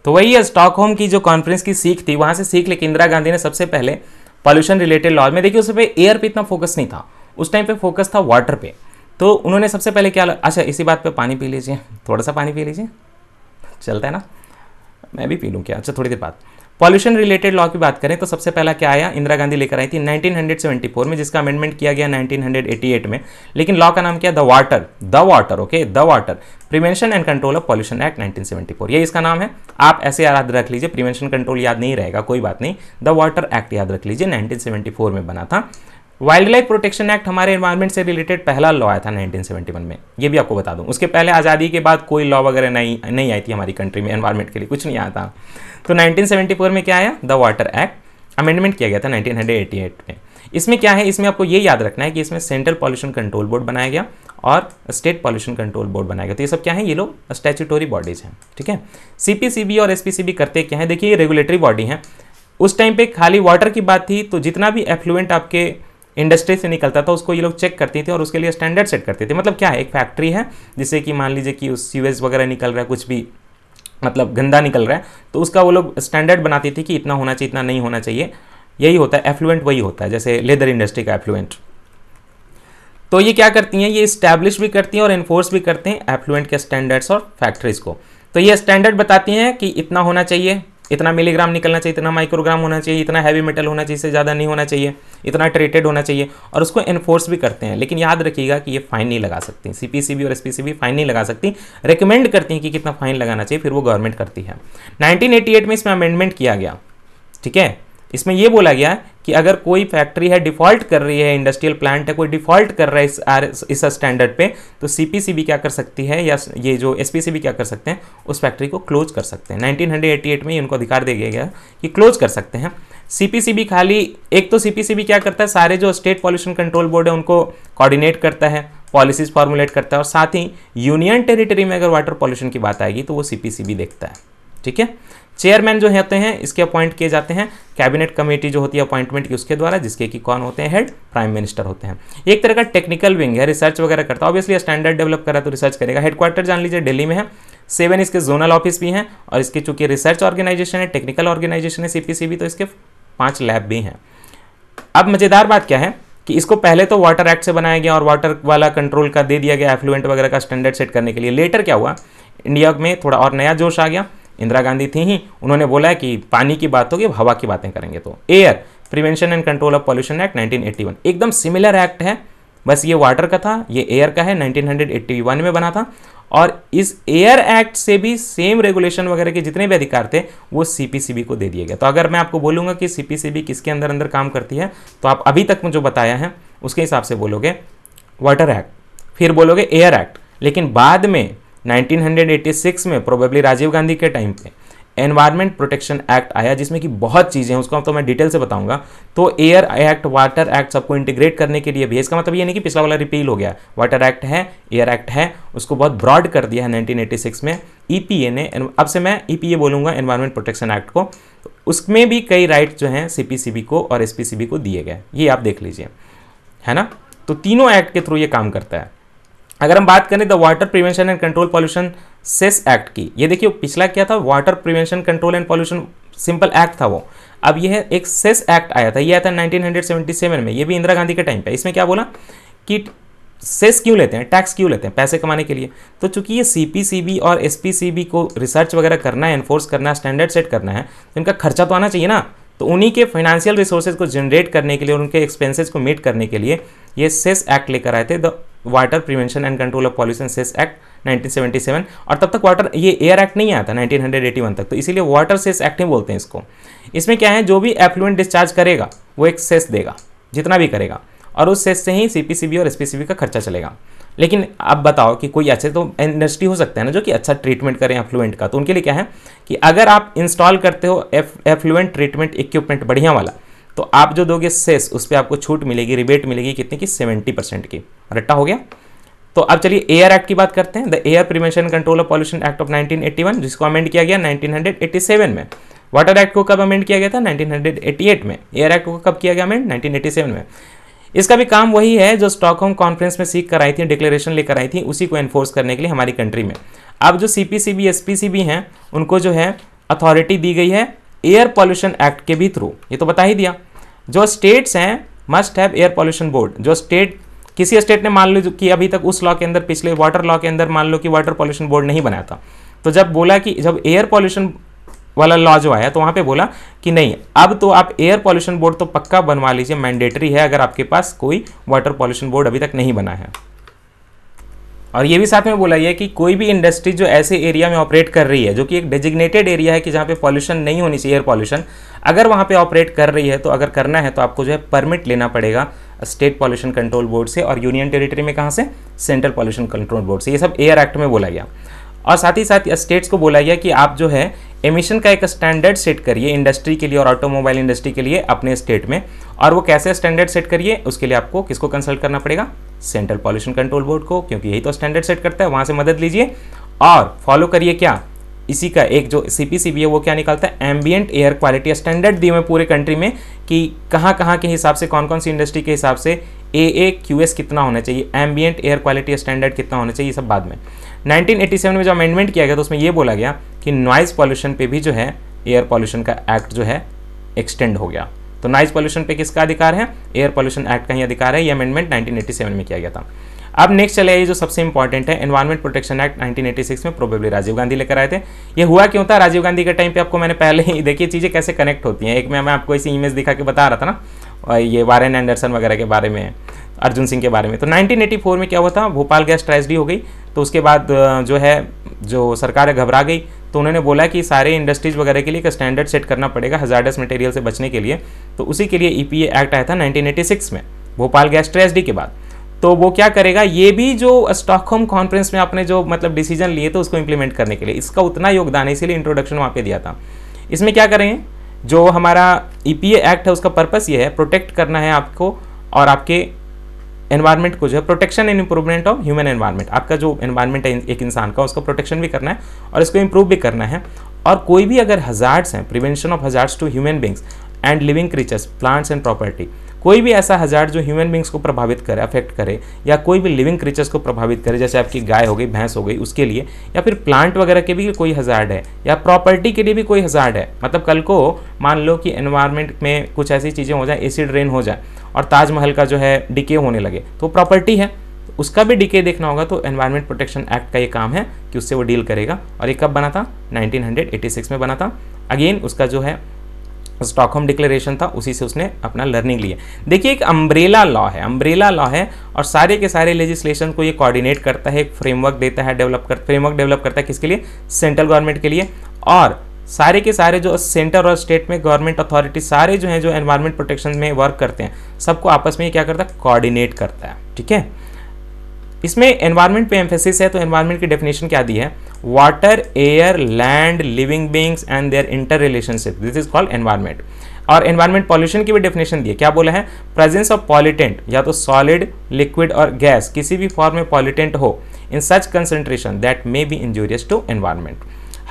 Speaker 1: तो वही स्टॉकहोम की जो कॉन्फ्रेंस की सीख थी वहाँ से सीख लेके इंदिरा गांधी ने सबसे पहले पॉल्यूशन रिलेटेड लॉज में देखिए उस पर एयर पर इतना फोकस नहीं था उस टाइम पर फोकस था वाटर पर तो उन्होंने सबसे पहले क्या अच्छा इसी बात पर पानी पी लीजिए थोड़ा सा पानी पी लीजिए चलता है ना मैं भी पी लूँ क्या अच्छा थोड़ी देर बाद पॉल्यूशन रिलेटेड लॉ की बात करें तो सबसे पहला क्या आया इंदिरा गांधी लेकर आई थी 1974 में जिसका अमेंडमेंट किया गया 1988 में लेकिन लॉ का नाम क्या the water the water okay the water prevention and control of pollution act 1974 ये इसका नाम है आप ऐसे याद रख लीजिए प्रिवेंशन कंट्रोल याद नहीं रहेगा कोई बात नहीं द वाटर एक्ट याद रख लीजिए नाइनटीन में बना था वाइल्ड लाइफ प्रोटेक्शन एक्ट हमारे एनवायरमेंट से रिलेटेड पहला लॉ आया था 1971 में ये भी आपको बता दूं उसके पहले आज़ादी के बाद कोई लॉ वगैरह नहीं नहीं आई थी हमारी कंट्री में एनवायरमेंट के लिए कुछ नहीं आता तो 1974 में क्या आया द वाटर एक्ट अमेंडमेंट किया गया था 1988 में इसमें क्या है इसमें आपको ये याद रखना है कि इसमें सेंट्रल पॉल्यूशन कंट्रोल बोर्ड बनाया गया और स्टेट पॉल्यूशन कंट्रोल बोर्ड बनाया गया तो ये सब क्या है ये लोग स्टैचूटोरी बॉडीज़ हैं ठीक है सीपीसीबी और एसपीसीबी करते क्या है देखिए ये रेगुलेटरी बॉडी है उस टाइम पे खाली वाटर की बात थी तो जितना भी एफ्लुएंट आपके इंडस्ट्री से निकलता था उसको ये लोग चेक करते थे और उसके लिए स्टैंडर्ड सेट करते थे मतलब क्या है एक फैक्ट्री है जिससे कि मान लीजिए कि उस सीवेज वगैरह निकल रहा है कुछ भी मतलब गंदा निकल रहा है तो उसका वो लोग स्टैंडर्ड बनाती थी कि इतना होना चाहिए इतना नहीं होना चाहिए यही होता है एफ्लुएंट वही होता है जैसे लेदर इंडस्ट्री का एफ्लुएंट तो ये क्या करती हैं ये इस्टेब्लिश भी करती हैं और इन्फोर्स भी करते हैं एफ्लुएंट के स्टैंडर्ड्स और फैक्ट्रीज़ को तो ये स्टैंडर्ड बताती हैं कि इतना होना चाहिए इतना मिलीग्राम निकलना चाहिए इतना माइक्रोग्राम होना चाहिए इतना हैवी मेटल होना चाहिए इससे ज़्यादा नहीं होना चाहिए इतना ट्रेटेड होना चाहिए और उसको एनफोर्स भी करते हैं लेकिन याद रखिएगा कि ये फाइन नहीं लगा सकती सी और एस फाइन नहीं लगा सकती रिकमेंड करती हैं कि कितना फाइन लगाना चाहिए फिर वो गवर्नमेंट करती है नाइनटीन में इसमें अमेंडमेंट किया गया ठीक है इसमें यह बोला गया कि अगर कोई फैक्ट्री है डिफॉल्ट कर रही है इंडस्ट्रियल प्लांट है कोई डिफॉल्ट कर रहा है इस स्टैंडर्ड पे तो सीपीसीबी क्या कर सकती है या ये जो एसपीसीबी क्या कर सकते हैं उस फैक्ट्री को क्लोज कर सकते हैं 1988 में इनको अधिकार दिया गया कि क्लोज कर सकते हैं सीपीसीबी खाली एक तो सीपीसीबी क्या करता है सारे जो स्टेट पॉल्यूशन कंट्रोल बोर्ड है उनको कोऑर्डिनेट करता है पॉलिसीज फॉर्मुलेट करता है और साथ ही यूनियन टेरिटरी में अगर वाटर पॉल्यूशन की बात आएगी तो वो सीपीसीबी देखता है ठीक है चेयरमैन जो होते हैं इसके अपॉइंट किए जाते हैं कैबिनेट कमेटी जो होती है अपॉइंटमेंट की उसके द्वारा जिसके कि कौन होते हैं हेड प्राइम मिनिस्टर होते हैं एक तरह का टेक्निकल विंग है रिसर्च वगैरह करता है ऑब्वियसली स्टैंडर्ड डेवलप करा तो रिसर्च करेगा हेडक्वार्टर जान लीजिए दिल्ली में है सेवन इसके जोनल ऑफिस भी हैं और इसके चूंकि रिसर्च ऑर्गेनाइजेशन है टेक्निकल ऑर्गेनाइजेशन है सी तो इसके पाँच लैब भी हैं अब मज़ेदार बात क्या है कि इसको पहले तो वाटर एक्ट से बनाया गया और वाटर वाला कंट्रोल का दे दिया गया एफ्लुएंट वगैरह का स्टैंडर्ड सेट करने के लिए लेटर क्या हुआ इंडिया में थोड़ा और नया जोश आ गया इंदिरा गांधी थी ही उन्होंने बोला है कि पानी की बात होगी हवा की बातें करेंगे तो air prevention and control of pollution act 1981 एकदम सिमिलर एक्ट है बस ये वाटर का था ये एयर का है 1981 में बना था और इस एयर एक्ट से भी सेम रेगुलेशन वगैरह के जितने भी अधिकार थे वो सीपीसीबी को दे दिए गए तो अगर मैं आपको बोलूंगा कि सीपीसीबी किसके अंदर अंदर काम करती है तो आप अभी तक जो बताया है उसके हिसाब से बोलोगे वाटर एक्ट फिर बोलोगे एयर एक्ट लेकिन बाद में 1986 में प्रोबेबली राजीव गांधी के टाइम पे एनवायरमेंट प्रोटेक्शन एक्ट आया जिसमें कि बहुत चीज़ें हैं उसको तो मैं डिटेल से बताऊंगा तो एयर एक्ट वाटर एक्ट सबको इंटीग्रेट करने के लिए भी इसका मतलब ये नहीं कि पिछला वाला रिपील हो गया वाटर एक्ट है एयर एक्ट है उसको बहुत ब्रॉड कर दिया है नाइनटीन में ई e ने अब से मैं ई e पी बोलूंगा एनवायरमेंट प्रोटेक्शन एक्ट को उसमें भी कई राइट जो हैं सीपीसीबी को और एसपीसीबी को दिए गए ये आप देख लीजिए है ना तो तीनों एक्ट के थ्रू ये काम करता है अगर हम बात करें the water prevention and control pollution cess act की ये देखिए पिछला क्या था water prevention control and pollution simple act था वो अब यह एक सेस एक्ट आया था ये आया था 1977 में ये भी इंदिरा गांधी के टाइम पे इसमें क्या बोला कि सेस क्यों लेते हैं टैक्स क्यों लेते हैं पैसे कमाने के लिए तो चूंकि ये सीपीसीबी और एसपीसीबी को रिसर्च वगैरह करना है एनफोर्स करना है स्टैंडर्ड सेट करना है तो इनका खर्चा तो आना चाहिए ना तो उन्हीं के फाइनेंशियल रिसोर्सेज को जनरेट करने के लिए और उनके एक्सपेंसेस को मीट करने के लिए ये सेस एक्ट लेकर आए थे the water prevention and control of pollution cess act 1977 और तब तक वाटर ये एयर एक्ट नहीं आया था 1981 तक तो इसीलिए वाटर सेस एक्ट ही बोलते हैं इसको इसमें क्या है जो भी एफ्लुएंट डिस्चार्ज करेगा वो एक सेस देगा जितना भी करेगा और उस सेस से ही सी और एस का खर्चा चलेगा लेकिन आप बताओ कि कोई अच्छे तो इंडस्ट्री हो सकता है ना जो कि अच्छा ट्रीटमेंट करें एफ्लुएंट का तो उनके लिए क्या है कि अगर आप इंस्टॉल करते हो एफ्लुएंट ट्रीटमेंट इक्विपमेंट बढ़िया वाला तो आप जो दोगे सेस उस पर आपको छूट मिलेगी रिबेट मिलेगी कितने की सेवेंटी परसेंट की रट्टा हो गया तो अब चलिए एयर एक्ट की बात करते हैं the air prevention control of pollution act of 1981 जिसको अमेंड किया गया 1987 में वाटर एक्ट को कब अमेंड किया गया था 1988 में एयर एक्ट को कब किया गया अमेंड 1987 में इसका भी काम वही है जो स्टॉकहोम कॉन्फ्रेंस में सीख कर आई थी डिक्लेरेशन लेकर आई थी उसी को एनफोर्स करने के लिए हमारी कंट्री में अब जो C P C B S P C B हैं उनको जो है अथॉरिटी दी गई है एयर पॉल्यूशन एक्ट के भी थ्रू ये तो बता ही दिया जो स्टेट्स हैं must have air pollution board जो स्टेट किसी स्टेट ने मान लो कि अभी तक उस लॉ के अंदर पिछले वाटर लॉ के अंदर मान लो कि वाटर पॉल्यूशन बोर्ड नहीं बनाया था तो जब बोला कि जब एयर पॉल्यूशन वाला लॉ जो आया तो वहाँ पे बोला कि नहीं अब तो आप एयर पॉल्यूशन बोर्ड तो पक्का बनवा लीजिए मैंडेटरी है अगर आपके पास कोई वाटर पॉल्यूशन बोर्ड अभी तक नहीं बना है और ये भी साथ में बोला है कि कोई भी इंडस्ट्री जो ऐसे एरिया में ऑपरेट कर रही है जो कि एक डेजिग्नेटेड एरिया है कि जहाँ पे पॉल्यूशन नहीं होनी चाहिए एयर पॉल्यूशन अगर वहाँ पे ऑपरेट कर रही है तो अगर करना है तो आपको जो है परमिट लेना पड़ेगा स्टेट पॉल्यूशन कंट्रोल बोर्ड से और यूनियन टेरिटरी में कहाँ से सेंट्रल पॉल्यूशन कंट्रोल बोर्ड से ये सब एयर एक्ट में बोला गया और साथ ही साथ स्टेट्स को बोला गया कि आप जो है एमिशन का एक स्टैंडर्ड सेट करिए इंडस्ट्री के लिए और ऑटोमोबाइल इंडस्ट्री के लिए अपने स्टेट में और वो कैसे स्टैंडर्ड सेट करिए उसके लिए आपको किसको कंसल्ट करना पड़ेगा सेंट्रल पॉल्यूशन कंट्रोल बोर्ड को क्योंकि यही तो स्टैंडर्ड सेट करता है वहाँ से मदद लीजिए और फॉलो करिए क्या इसी का एक जो सी पी सी बी है वो क्या निकालता है एम्बियंट एयर क्वालिटी स्टैंडर्ड दिए हुए पूरे कंट्री में कि कहाँ कहाँ के हिसाब से कौन कौन सी इंडस्ट्री के हिसाब से ए ए क्यू एस कितना होना चाहिए एम्बियंट एयर क्वालिटी स्टैंडर्ड कितना होना चाहिए ये सब बाद में 1987 में जो अमेंडमेंट किया गया तो उसमें यह बोला गया कि नॉइज़ पॉल्यूशन पे भी जो है एयर पॉल्यूशन का एक्ट जो है एक्सटेंड हो गया तो नॉइज़ पॉल्यूशन पे किसका अधिकार है एयर पॉल्यूशन एक्ट का ही अधिकार है ये अमेंडमेंट 1987 में किया गया था अब नेक्स्ट चले आइए जो सबसे इंपॉर्टेंट है एनवायरमेंट प्रोटेक्शन एक्ट 1986 में प्रोबेबली राजीव गांधी लेकर आए थे ये हुआ क्यों था राजीव गांधी के टाइम पे आपको मैंने पहले ही देखिए चीज़ें कैसे कनेक्ट होती हैं एक में मैं आपको ऐसी इमेज दिखा के बता रहा था ना ये वारेन एंडरसन वगैरह के बारे में अर्जुन सिंह के बारे में तो 1984 में क्या हुआ था भोपाल गैस ट्रेजडी हो गई तो उसके बाद जो है जो सरकार घबरा गई तो उन्होंने बोला कि सारे इंडस्ट्रीज़ वगैरह के लिए एक स्टैंडर्ड सेट करना पड़ेगा हजारडस मटेरियल से बचने के लिए तो उसी के लिए ई e एक्ट आया था नाइनटीन में भोपाल गैस ट्रेजडी के बाद तो वो क्या करेगा ये भी जो स्टॉकहोम कॉन्फ्रेंस में आपने जो मतलब डिसीजन लिए थे उसको इम्प्लीमेंट करने के लिए इसका उतना योगदान है इसीलिए इंट्रोडक्शन वहाँ पे दिया था इसमें क्या करेंगे जो हमारा ई e एक्ट है उसका पर्पस ये है प्रोटेक्ट करना है आपको और आपके एनवायरमेंट को जो है protection and improvement of human environment आपका जो एनवायरमेंट है एक इंसान का उसका प्रोटेक्शन भी करना है और इसको इंप्रूव भी करना है और कोई भी अगर हजार्ड्स हैं prevention of hazards to human beings and living creatures plants and property कोई भी ऐसा हजार जो ह्यूमन बींग्स को प्रभावित करे अफेक्ट करे या कोई भी लिविंग क्रीचर्स को प्रभावित करे जैसे आपकी गाय हो गई भैंस हो गई उसके लिए या फिर प्लांट वगैरह के भी कोई हजार्ड है या प्रॉपर्टी के लिए भी कोई हजार्ड है मतलब कल को मान लो कि एनवायरमेंट में कुछ ऐसी चीज़ें हो जाए एसिड रेन हो जाए और ताजमहल का जो है डिके होने लगे तो प्रॉपर्टी है उसका भी डिके देखना होगा तो एनवायरमेंट प्रोटेक्शन एक्ट का ये काम है कि उससे वो डील करेगा और ये कब बना था 1986 में बना था अगेन उसका जो है स्टॉकहोम डिक्लेरेशन था उसी से उसने अपना लर्निंग लिया देखिए एक अम्ब्रेला लॉ है अम्ब्रेला लॉ है और सारे के सारे लेजिस्लेशन को ये कोऑर्डिनेट करता है एक फ्रेमवर्क देता है डेवलप कर फ्रेमवर्क डेवलप करता है किसके लिए सेंट्रल गवर्नमेंट के लिए और सारे के सारे जो सेंटर और स्टेट में गवर्नमेंट अथॉरिटी सारे जो हैं जो एनवायरमेंट प्रोटेक्शन में वर्क करते हैं सबको आपस में ये क्या करता है कॉर्डिनेट करता है ठीक है इसमें एनवायरमेंट पे एम्फेसिस है तो एनवायरमेंट की डेफिनेशन क्या दी है water air land living beings and their inter relationship this is called environment और एनवायरमेंट पॉल्यूशन की भी डेफिनेशन दी है क्या बोला है प्रेजेंस ऑफ पॉलिटेंट या तो सॉलिड लिक्विड और गैस किसी भी फॉर्म में पॉलिटेंट हो in such concentration that may be injurious to environment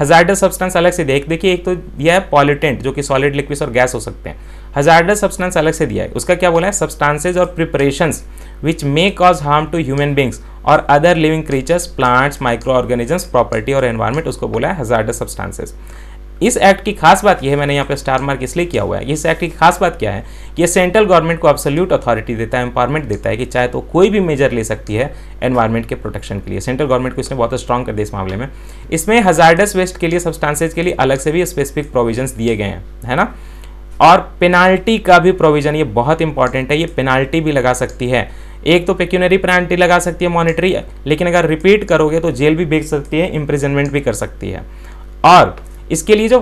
Speaker 1: hazardous substance अलग से देख देखिए एक तो यह है जो कि सॉलिड लिक्विड और गैस हो सकते हैं हजार्डस सब्सटेंस अलग से दिया है उसका क्या बोला है सब्सटेंसेज और preparation which may cause harm to human beings और other living creatures plants microorganisms property और एनवायरमेंट उसको बोला है हजार्डस सब्सटेंसेज इस एक्ट की खास बात यह है मैंने यहाँ पे स्टार मार्क इसलिए किया हुआ है इस एक्ट की खास बात क्या है कि सेंट्रल गवर्नमेंट को अब्सोल्यूट अथॉरिटी देता है एम्पावरमेंट देता है कि चाहे तो कोई भी मेजर ले सकती है एनवायरमेंट के प्रोटेक्शन के लिए सेंट्रल गवर्नमेंट को इसने बहुत स्ट्रॉन्ग कर दिया इस मामले में इसमें हजार्डस वेस्ट के लिए सब्सटांसेज के लिए अलग से भी स्पेसिफिक प्रोविजन दिए गए हैं है ना और पेनाल्टी का भी प्रोविज़न ये बहुत इंपॉर्टेंट है ये पेनाल्टी भी लगा सकती है एक तो पेक्यूनरी पेनाल्टी लगा सकती है मॉनिटरी लेकिन अगर रिपीट करोगे तो जेल भी भेज सकती है इम्प्रिजनमेंट भी कर सकती है और इसके लिए जो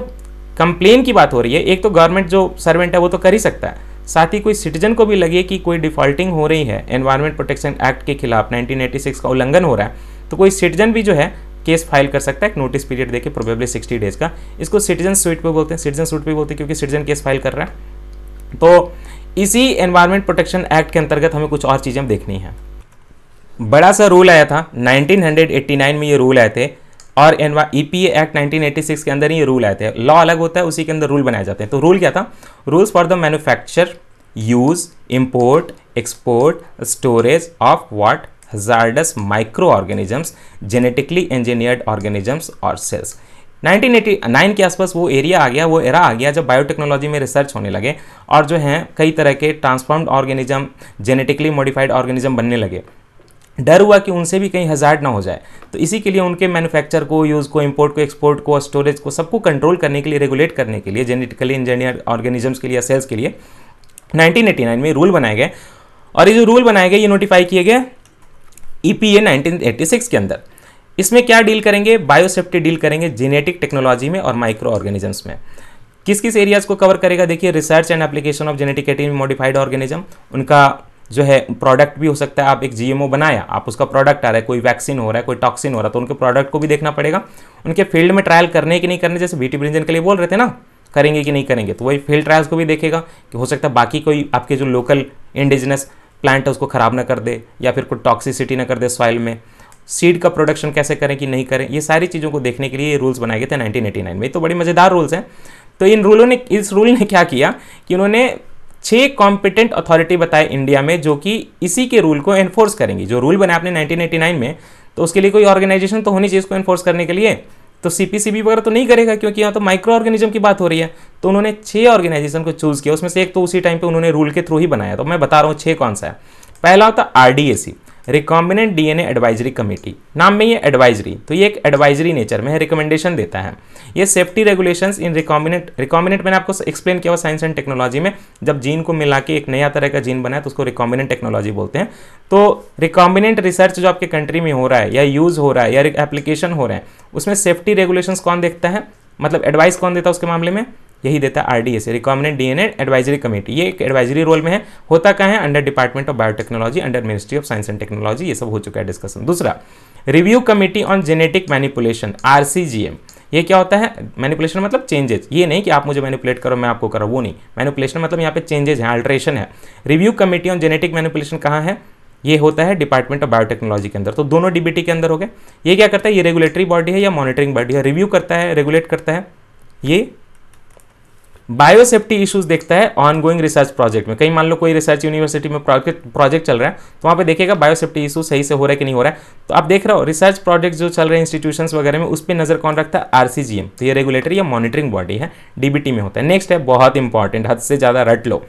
Speaker 1: कंप्लेन की बात हो रही है एक तो गवर्नमेंट जो सर्वेंट है वो तो कर ही सकता है साथ ही कोई सिटीजन को भी लगे कि कोई डिफॉल्टिंग हो रही है एनवायरमेंट प्रोटेक्शन एक्ट के खिलाफ 1986 का उल्लंघन हो रहा है तो कोई सिटीजन भी जो है केस फाइल कर सकता है एक नोटिस पीरियड देके प्रोबेबली सिक्सटी डेज का इसको सिटीजन स्वीट पे बोलते हैं सिटीजन सूट पे बोलते हैं क्योंकि सिटीजन केस फाइल कर रहा है तो इसी एनवायरमेंट प्रोटेक्शन एक्ट के अंतर्गत हमें कुछ और चीज़ें देखनी है बड़ा सा रूल आया था 1989 में ये रूल आए थे और ई पी एक्ट 1986 के अंदर ही ये रूल आए थे लॉ अलग होता है उसी के अंदर रूल बनाए जाते हैं तो रूल क्या था rules for the manufacture use import export storage of what microorganisms genetically engineered organisms और सेल्स 1989 के आसपास वो एरिया आ गया वो एरा आ गया जब बायोटेक्नोलॉजी में रिसर्च होने लगे और जो हैं कई तरह के transformed organism genetically modified organism बनने लगे डर हुआ कि उनसे भी कहीं हजार ना हो जाए तो इसी के लिए उनके मैन्युफैक्चर को यूज़ को इंपोर्ट को एक्सपोर्ट को स्टोरेज को सबको कंट्रोल करने के लिए रेगुलेट करने के लिए जेनेटिकली इंजीनियर ऑर्गेनिजम्स के लिए सेल्स के लिए 1989 में रूल बनाए गए और ये जो रूल बनाए गए ये नोटिफाई किए गए ईपीए e 1986 के अंदर इसमें क्या डील करेंगे बायोसेफ्टी डील करेंगे जेनेटिक टेक्नोलॉजी में और माइक्रो ऑर्गेनिजम्स में किस किस एरियाज को कवर करेगा देखिए research and application of genetically modified organism उनका जो है प्रोडक्ट भी हो सकता है आप एक जीएमओ बनाया आप उसका प्रोडक्ट आ रहा है कोई वैक्सीन हो रहा है कोई टॉक्सिन हो रहा है तो उनके प्रोडक्ट को भी देखना पड़ेगा उनके फील्ड में ट्रायल करने की नहीं करने जैसे बीटी ब्रिंजन के लिए बोल रहे थे ना करेंगे कि नहीं करेंगे तो वही फील्ड ट्रायल्स को भी देखेगा कि हो सकता है बाकी कोई आपके जो लोकल इंडिजिनस प्लांट उसको ख़राब ना कर दे या फिर कोई टॉक्सिसिटी ना कर दे सॉइल में सीड का प्रोडक्शन कैसे करें कि नहीं करें ये सारी चीज़ों को देखने के लिए ये रूल्स बनाए गए थे 1989 में तो बड़े मज़ेदार रूल्स हैं तो इन रूलों ने इस रूल ने क्या किया कि उन्होंने छह कॉम्पिटेंट अथॉरिटी बताए इंडिया में जो कि इसी के रूल को एनफोर्स करेंगी जो रूल बनाए आपने 1989 में तो उसके लिए कोई ऑर्गेनाइजेशन तो होनी चाहिए इसको एनफोर्स करने के लिए तो सीपीसीबी वगैरह तो नहीं करेगा क्योंकि यहाँ तो माइक्रो ऑर्गेनिज्म की बात हो रही है तो उन्होंने छह ऑर्गेनाइजेशन को चूज़ किया उसमें से एक तो उसी टाइम पे उन्होंने रूल के थ्रू ही बनाया तो मैं बता रहा हूँ छह कौन सा है पहला होता R D recombinant DNA advisory committee नाम में ये एडवाइजरी तो ये एक एडवाइजरी नेचर में है रिकमेंडेशन देता है ये safety regulation in recombinant recombinant मैंने आपको एक्सप्लेन किया हुआ साइंस एंड टेक्नोलॉजी में जब जीन को मिला के एक नया तरह का जीन बनाया है तो उसको रिकॉम्बिनेंट टेक्नोलॉजी बोलते हैं तो रिकॉम्बिनेंट रिसर्च जो आपके कंट्री में हो रहा है या यूज़ हो रहा है या एप्लीकेशन हो रहा है उसमें सेफ्टी रेगुलेशन कौन देखता है मतलब एडवाइस कौन देता है उसके मामले में यही देता है RDSA recombinant DNA advisory committee ये एक एडवाइजरी रोल में है होता क्या है under department of biotechnology under ministry of science and technology ये सब हो चुका है डिस्कशन दूसरा review committee on genetic manipulation R ये क्या होता है मैनिपुलेशन मतलब चेंजेस ये नहीं कि आप मुझे मैनिपुलेट करो मैं आपको करो वो नहीं मैनिपुलेशन मतलब यहाँ पे चेंजेस हैं अल्ट्रेशन है review committee on genetic manipulation कहाँ है ये होता है डिपार्टमेंट ऑफ बायोटेक्नोलॉजी के अंदर तो दोनों डीबीटी के अंदर हो गए ये क्या करता है ये रेगुलेटरी बॉडी है या मॉनिटरिंग बॉडी है रिव्यू करता है रेगुलेट करता है ये बायोसेफ्टी इश्यूज देखता है ऑन गोइंग रिसर्च प्रोजेक्ट में कहीं मान लो कोई रिसर्च यूनिवर्सिटी में प्रोजेक्ट चल रहा है तो वहाँ पे देखिएगा बायोसेफ्टी इशू सही से हो रहा है कि नहीं हो रहा है तो आप देख रहे हो रिसर्च प्रोजेक्ट जो चल रहे हैं इंस्टीट्यूशन वगैरह में उस पर नजर कौन रखता है आरसीजीएम तो ये रेगुलेटर या मॉनिटरिंग बॉडी है डीबीटी में होता है नेक्स्ट है बहुत इंपॉर्टेंट हद से ज़्यादा रट लो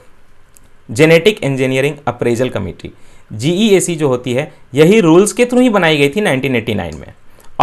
Speaker 1: genetic engineering appraisal committee GEAC जो होती है यही रूल्स के थ्रू ही बनाई गई थी 1989 में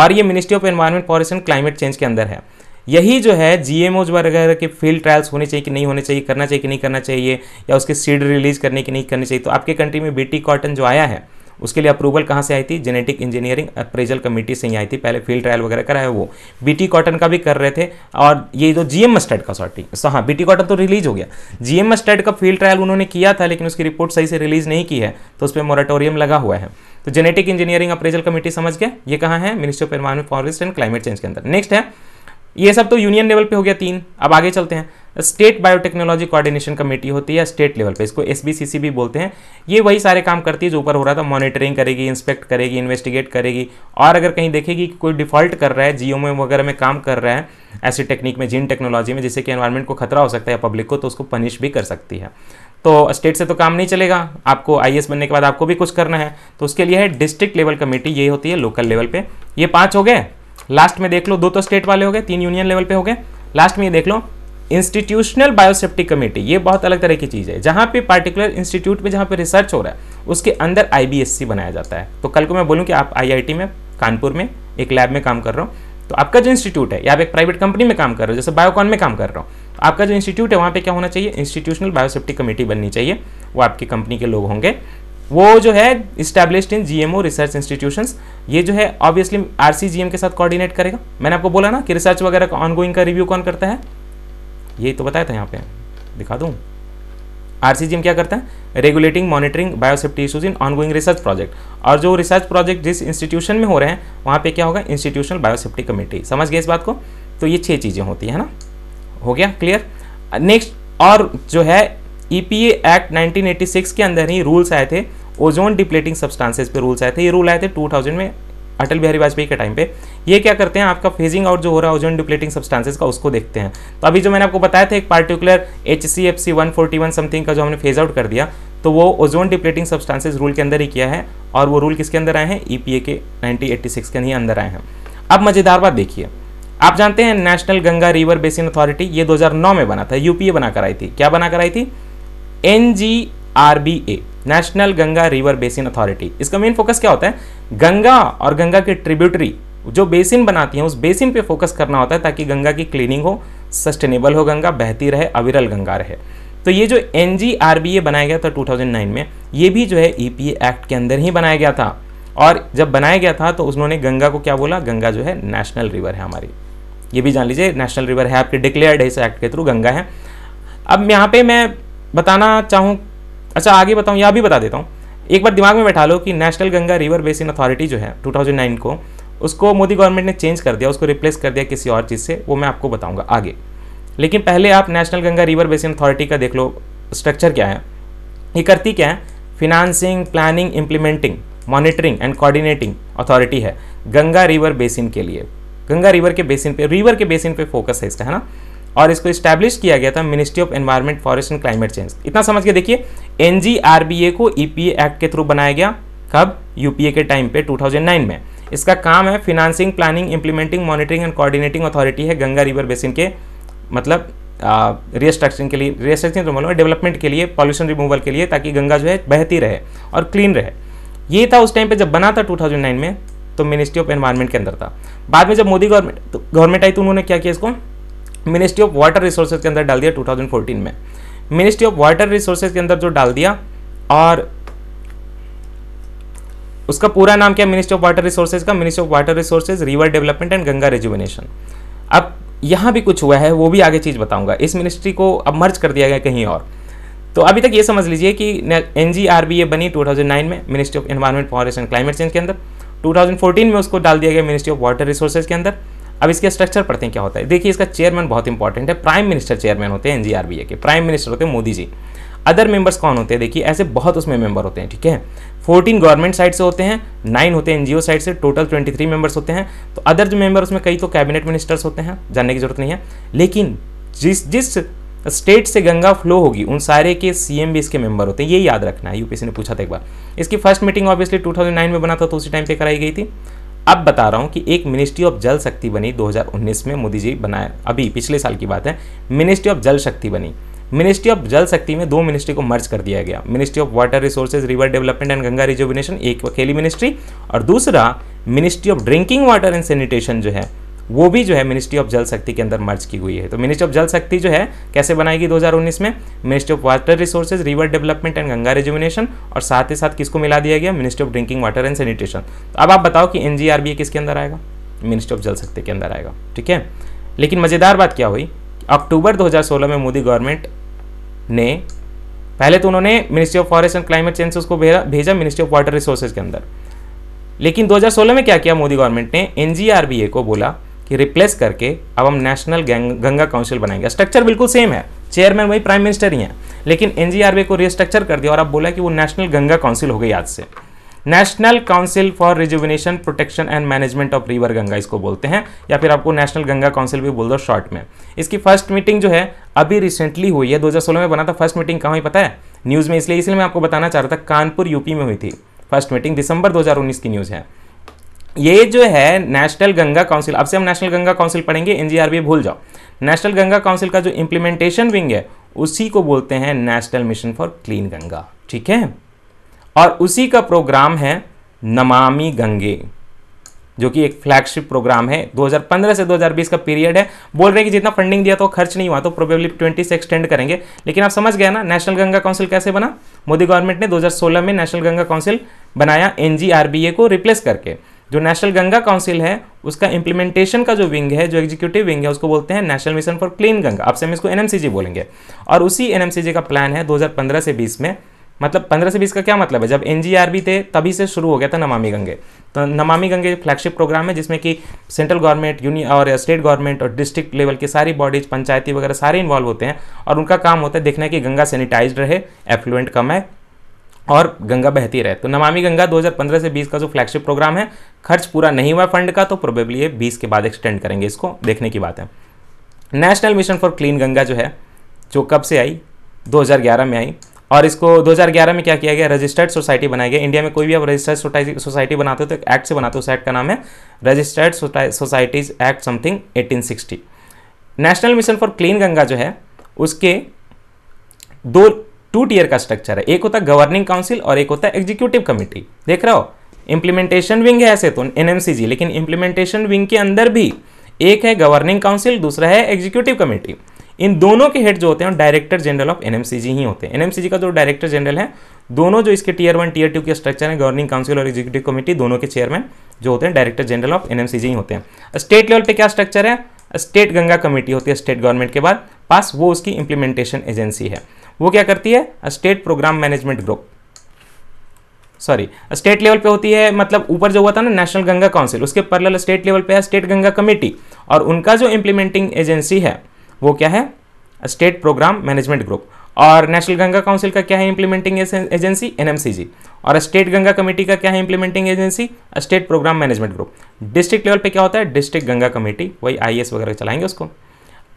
Speaker 1: और ये ministry of environment forest and climate change के अंदर है यही जो है जीएमओ वगैरह के फील्ड ट्रायल्स होने चाहिए कि नहीं होने चाहिए करना चाहिए कि नहीं करना चाहिए या उसके सीड रिलीज करने की नहीं करनी चाहिए तो आपके कंट्री में बीटी कॉटन जो आया है उसके लिए अप्रूवल कहाँ से आई थी जेनेटिक इंजीनियरिंग अप्रेजल कमेटी से ही आई थी पहले फील्ड ट्रायल वगैरह कराया वो बीटी कॉटन का भी कर रहे थे और ये जो जीएम मस्टर्ड स्टेड का सॉटी हाँ बीटी कॉटन तो रिलीज हो गया जीएम मस्टर्ड स्टेड का फील्ड ट्रायल उन्होंने किया था लेकिन उसकी रिपोर्ट सही से रिलीज नहीं की है तो उस पर मॉरेटोरियम लगा हुआ है तो जेनेटिक इंजीनियरिंग अप्रेजल कमेटी समझ गया ये कहाँ है ministry of environment forest and climate change के अंदर नेक्स्ट है ये सब तो यूनियन लेवल पे हो गया तीन अब आगे चलते हैं स्टेट बायोटेक्नोलॉजी कोऑर्डिनेशन कमेटी होती है स्टेट लेवल पे इसको एस भी बोलते हैं ये वही सारे काम करती है जो ऊपर हो रहा था मॉनिटरिंग करेगी इंस्पेक्ट करेगी इन्वेस्टिगेट करेगी और अगर कहीं देखेगी कि कोई डिफॉल्ट कर रहा है जियो में वगैरह में काम कर रहा है ऐसी टेक्निक में जीन टेक्नोलॉजी में जिससे कि एनवायरमेंट को खतरा हो सकता है पब्लिक को तो उसको पनिश भी कर सकती है तो स्टेट से तो काम नहीं चलेगा आपको आई बनने के बाद आपको भी कुछ करना है तो उसके लिए है डिस्ट्रिक्ट लेवल कमेटी ये होती है लोकल लेवल पर ये पाँच हो गए लास्ट में देख लो दो तो स्टेट वाले हो गए तीन यूनियन लेवल पे हो गए लास्ट में ये देख लो इंस्टीट्यूशनल बायोसेफ्टी कमेटी ये बहुत अलग तरह की चीज़ है जहाँ पे पार्टिकुलर इंस्टीट्यूट में जहाँ पे रिसर्च हो रहा है उसके अंदर आईबीएससी बनाया जाता है तो कल को मैं बोलूँ कि आप आईआईटी में कानपुर में एक लैब में काम कर रहा हूँ तो आपका जो इंस्टीट्यूट है या आप एक प्राइवेट कंपनी में काम कर रहे हो जैसे बायोकॉन में काम कर रहा हूँ तो आपका जो इंस्टीट्यूट है वहाँ पे क्या होना चाहिए इंस्टीट्यूशनल बायोसेफ्टी कमेटी बननी चाहिए वो आपकी कंपनी के लोग होंगे वो जो है established in GMO research institutions ये जो है ऑब्वियसली आरसीजीएम के साथ कोऑर्डिनेट करेगा मैंने आपको बोला ना कि रिसर्च वगैरह का ऑनगोइंग का रिव्यू कौन करता है ये तो बताया था यहाँ पे दिखा दूँ आरसीजीएम क्या करता है regulating monitoring biosafety issues in ongoing research project और जो रिसर्च प्रोजेक्ट जिस इंस्टीट्यूशन में हो रहे हैं वहाँ पे क्या होगा इंस्टीट्यूशनल बायोसेफ्टी कमेटी समझ गए इस बात को तो ये छः चीज़ें होती है ना हो गया क्लियर नेक्स्ट और जो है ईपीए एक्ट 1986 के अंदर ही रूल्स आए थे ओजोन डिप्लेटिंग सब्सटेंसेस पे रूल्स आए थे ये रूल आए थे 2000 में अटल बिहारी वाजपेयी के टाइम पे ये क्या करते हैं आपका फेजिंग आउट जो हो रहा है ओजोन डिप्लेटिंग सब्सटेंसेस का उसको देखते हैं तो अभी जो मैंने आपको बताया था एक particular H C F C one forty one something का जो हमने फेज आउट कर दिया तो वो ओजोन डिप्लेटिंग सब्सटेंसेज रूल के अंदर ही किया है और वो रूल किसके अंदर आए हैं ई e के नाइनटीन के ही अंदर आए हैं अब मज़ेदार बात देखिए आप जानते हैं national Ganga river basin authority ये 2009 में बना था यूपीए बनाकर आई थी क्या बना कर आई थी N national Ganga river basin authority इसका मेन फोकस क्या होता है गंगा और गंगा के ट्रिब्यूटरी जो बेसिन बनाती हैं उस बेसिन पे फोकस करना होता है ताकि गंगा की क्लीनिंग हो सस्टेनेबल हो गंगा बहती रहे अविरल गंगा रहे तो ये जो एन बनाया गया था 2009 में ये भी जो है ई e एक्ट के अंदर ही बनाया गया था और जब बनाया गया था तो उन्होंने गंगा को क्या बोला गंगा जो है नेशनल रिवर है हमारी ये भी जान लीजिए नेशनल रिवर है आपके डिक्लेयर्ड है इस एक्ट के थ्रू गंगा है अब यहाँ पे मैं बताना चाहूँ अच्छा आगे बताऊँ या भी बता देता हूँ एक बार दिमाग में बैठा लो कि national Ganga river basin authority जो है 2009 को उसको मोदी गवर्नमेंट ने चेंज कर दिया उसको रिप्लेस कर दिया किसी और चीज़ से वो मैं आपको बताऊंगा आगे लेकिन पहले आप national Ganga river basin authority का देख लो स्ट्रक्चर क्या है ये करती क्या है financing planning implementing monitoring and coordinating authority है गंगा रिवर बेसिन के लिए गंगा रिवर के बेसिन पे रिवर के बेसिन पे फोकस है इसका है ना और इसको इस्टेब्लिश किया गया था ministry of environment forest and climate change इतना समझ के देखिए एन को ई e एक्ट के थ्रू बनाया गया कब यूपीए के टाइम पे 2009 में इसका काम है financing planning implementing monitoring and coordinating authority है गंगा रिवर बेसिन के मतलब रिस्ट्रक्चरिंग के लिए रिस्ट्रक्चरिंग तो मतलब डेवलपमेंट के लिए पॉल्यूशन रिमूवल के लिए ताकि गंगा जो है बहती रहे और क्लीन रहे ये था उस टाइम पे जब बना था 2009 में तो मिनिस्ट्री ऑफ एनवायरमेंट के अंदर था बाद में जब मोदी गवर्नमेंट गवर्नमेंट तो आई तो उन्होंने क्या किया इसको मिनिस्ट्री ऑफ वाटर रिसोर्सेज के अंदर डाल दिया 2014 में मिनिस्ट्री ऑफ वाटर रिसोर्सेज के अंदर जो डाल दिया और उसका पूरा नाम क्या मिनिस्ट्री ऑफ वाटर रिसोर्सेज का ministry of water resources river development and Ganga rejuvenation अब यहां भी कुछ हुआ है वो भी आगे चीज़ बताऊंगा इस मिनिस्ट्री को अब मर्ज कर दिया गया कहीं और तो अभी तक ये समझ लीजिए कि N G R B A बनी 2009 में ministry of environment forest and climate change के अंदर 2014 में उसको डाल दिया गया मिनिस्ट्री ऑफ वाटर रिसोर्सेज के अंदर अब इसके स्ट्रक्चर पढ़ते हैं क्या होता है देखिए इसका चेयरमैन बहुत इंपॉर्टेंट है प्राइम मिनिस्टर चेयरमैन होते हैं एनजीआरबीए के प्राइम मिनिस्टर होते हैं मोदी जी अदर मेंबर्स कौन होते हैं देखिए ऐसे बहुत उसमें मेंबर होते हैं ठीक है फोर्टीन गवर्नमेंट साइड से होते हैं नाइन होते हैं एनजीओ साइड से टोटल ट्वेंटी थ्री मेंबर्स होते हैं तो अदर जो मेंबर उसमें कई तो कैबिनेट मिनिस्टर्स होते हैं जानने की जरूरत नहीं है लेकिन जिस जिस स्टेट से गंगा फ्लो होगी उन सारे के सीएम भी इसके मेंबर होते हैं ये याद रखना है यूपीसी ने पूछा था एक बार इसकी फर्स्ट मीटिंग ऑब्वियसली टू में बना था तो उसी टाइम पर कराई गई थी अब बता रहा हूँ कि एक मिनिस्ट्री ऑफ जल शक्ति बनी 2019 में मोदी जी बनाया अभी पिछले साल की बात है मिनिस्ट्री ऑफ जल शक्ति बनी मिनिस्ट्री ऑफ जल शक्ति में दो मिनिस्ट्री को मर्ज कर दिया गया ministry of water resources river development and Ganga rejuvenation एक अकेली मिनिस्ट्री और दूसरा ministry of drinking water and sanitation जो है वो भी जो है मिनिस्ट्री ऑफ जल शक्ति के अंदर मर्ज की हुई है तो मिनिस्ट्री ऑफ जल शक्ति जो है कैसे बनाएगी 2019 में ministry of water resources river development and Ganga rejuvenation और साथ ही साथ किसको मिला दिया गया ministry of drinking water and sanitation तो अब आप बताओ कि एन किसके अंदर आएगा मिनिस्ट्री ऑफ जल शक्ति के अंदर आएगा ठीक है लेकिन मज़ेदार बात क्या हुई अक्टूबर दो में मोदी गवर्नमेंट ने पहले तो उन्होंने ministry of forest and climate change उसको भेजा मिनिस्ट्री ऑफ वाटर रिसोर्सेज के अंदर लेकिन 2016 में क्या किया मोदी गवर्नमेंट ने एन को बोला कि रिप्लेस करके अब हम नेशनल गंगा काउंसिल बनाएंगे स्ट्रक्चर बिल्कुल सेम है चेयरमैन वही प्राइम मिनिस्टर ही हैं लेकिन एन को रिस्ट्रक्चर कर दिया और अब बोला कि वो नेशनल गंगा काउंसिल हो गई आज से national council for rejuvenation protection and management of river Ganga इसको बोलते हैं या फिर आपको नेशनल गंगा काउंसिल भी बोल दो शॉर्ट में इसकी फर्स्ट मीटिंग जो है अभी रिसेंटली हुई है 2016 में बना था फर्स्ट मीटिंग कहाँ ही पता है न्यूज़ में इसलिए इसलिए मैं आपको बताना चाह रहा था कानपुर यूपी में हुई थी फर्स्ट मीटिंग दिसंबर दो की न्यूज़ है ये जो है नेशनल गंगा काउंसिल अब से हम नेशनल गंगा काउंसिल पढ़ेंगे एनजीआरबी भूल जाओ नेशनल गंगा काउंसिल का जो इंप्लीमेंटेशन विंग है उसी को बोलते हैं national mission for clean Ganga ठीक है और उसी का प्रोग्राम है नमामि गंगे जो कि एक फ्लैगशिप प्रोग्राम है 2015 से 2020 का पीरियड है बोल रहे हैं कि जितना फंडिंग दिया तो खर्च नहीं हुआ तो प्रोबेबली 20 से एक्सटेंड करेंगे लेकिन आप समझ गए ना नेशनल गंगा काउंसिल कैसे बना मोदी गवर्नमेंट ने 2016 में नेशनल गंगा काउंसिल बनाया एनजीआरबीए को रिप्लेस करके जो नेशनल गंगा काउंसिल है उसका इंप्लीमेंटेशन का जो विंग है जो एग्जीक्यूटिव विंग है उसको बोलते हैं national mission for clean Ganga आपसे हम इसको एनएमसीजी बोलेंगे और उसी एनएमसीजी का प्लान है 2015 से 20 में मतलब 15 से 20 का क्या मतलब है जब एन थे तभी से शुरू हो गया था नमामि गंगे तो नमामि गंगे फ्लैगशिप प्रोग्राम है जिसमें कि सेंट्रल गवर्नमेंट यूनि और स्टेट गवर्नमेंट और डिस्ट्रिक्ट लेवल की सारी बॉडीज पंचायती वगैरह सारे इन्वॉल्व होते हैं और उनका काम होता है देखना है कि गंगा सैनिटाइज रहे एफ्लुएंट कम है और गंगा बहती रहे तो नमामि गंगा 2015 से 20 का जो फ्लैगशिप प्रोग्राम है खर्च पूरा नहीं हुआ फंड का तो प्रोबेबली ये 20 के बाद एक्सटेंड करेंगे इसको देखने की बात है national mission for clean Ganga जो है जो कब से आई 2011 में आई और इसको 2011 में क्या किया गया रजिस्टर्ड सोसाइटी बनाई गई इंडिया में कोई भी आप रजिस्टर्ड सोसाइटी बनाते हो तो एक्ट से बनाते हो उस एक्ट का नाम है registered societies act something eighteen national mission for clean Ganga जो है उसके दो टू टीयर का स्ट्रक्चर है एक होता है गवर्निंग काउंसिल और एक होता है एग्जीक्यूटिव कमेटी देख रहे हो इम्प्लीमेंटेशन विंग है ऐसे तो एनएमसीजी लेकिन इम्प्लीमेंटेशन विंग के अंदर भी एक है गवर्निंग काउंसिल दूसरा है एग्जीक्यूटिव कमेटी इन दोनों के हेड जो होते हैं डायरेक्टर जनरल ऑफ एनएमसीजी ही होते हैं एनएमसीजी का जो डायरेक्टर जनरल है दोनों जो इसके टीयर वन टीयर टू के स्ट्रक्चर है गवर्निंग काउंसिल और एग्जीक्यूटिव कमेटी दोनों के चेयरमैन जो होते हैं डायरेक्टर जनरल ऑफ एनएमसीजी ही होते हैं स्टेट लेवल पर क्या स्ट्रक्चर है स्टेट गंगा कमेटी होती है स्टेट गवर्नमेंट के बाद पास वो उसकी इंप्लीमेंटेशन एजेंसी है वो क्या करती है state programme management group sorry state level पे होती है मतलब ऊपर जो हुआ था ना नेशनल गंगा काउंसिल उसके पर्ल स्टेट लेवल पे है स्टेट गंगा कमेटी और उनका जो इंप्लीमेंटिंग एजेंसी है वो क्या है स्टेट प्रोग्राम मैनेजमेंट ग्रुप और नेशनल गंगा काउंसिल का क्या है इंप्लीमेंटिंग एजेंसी एनएमसीजी और स्टेट गंगा कमेटी का क्या है implementing agency state programme management group district level पे क्या होता है डिस्ट्रिक्ट गंगा कमेटी वही आईएएस वगैरह चलाएंगे उसको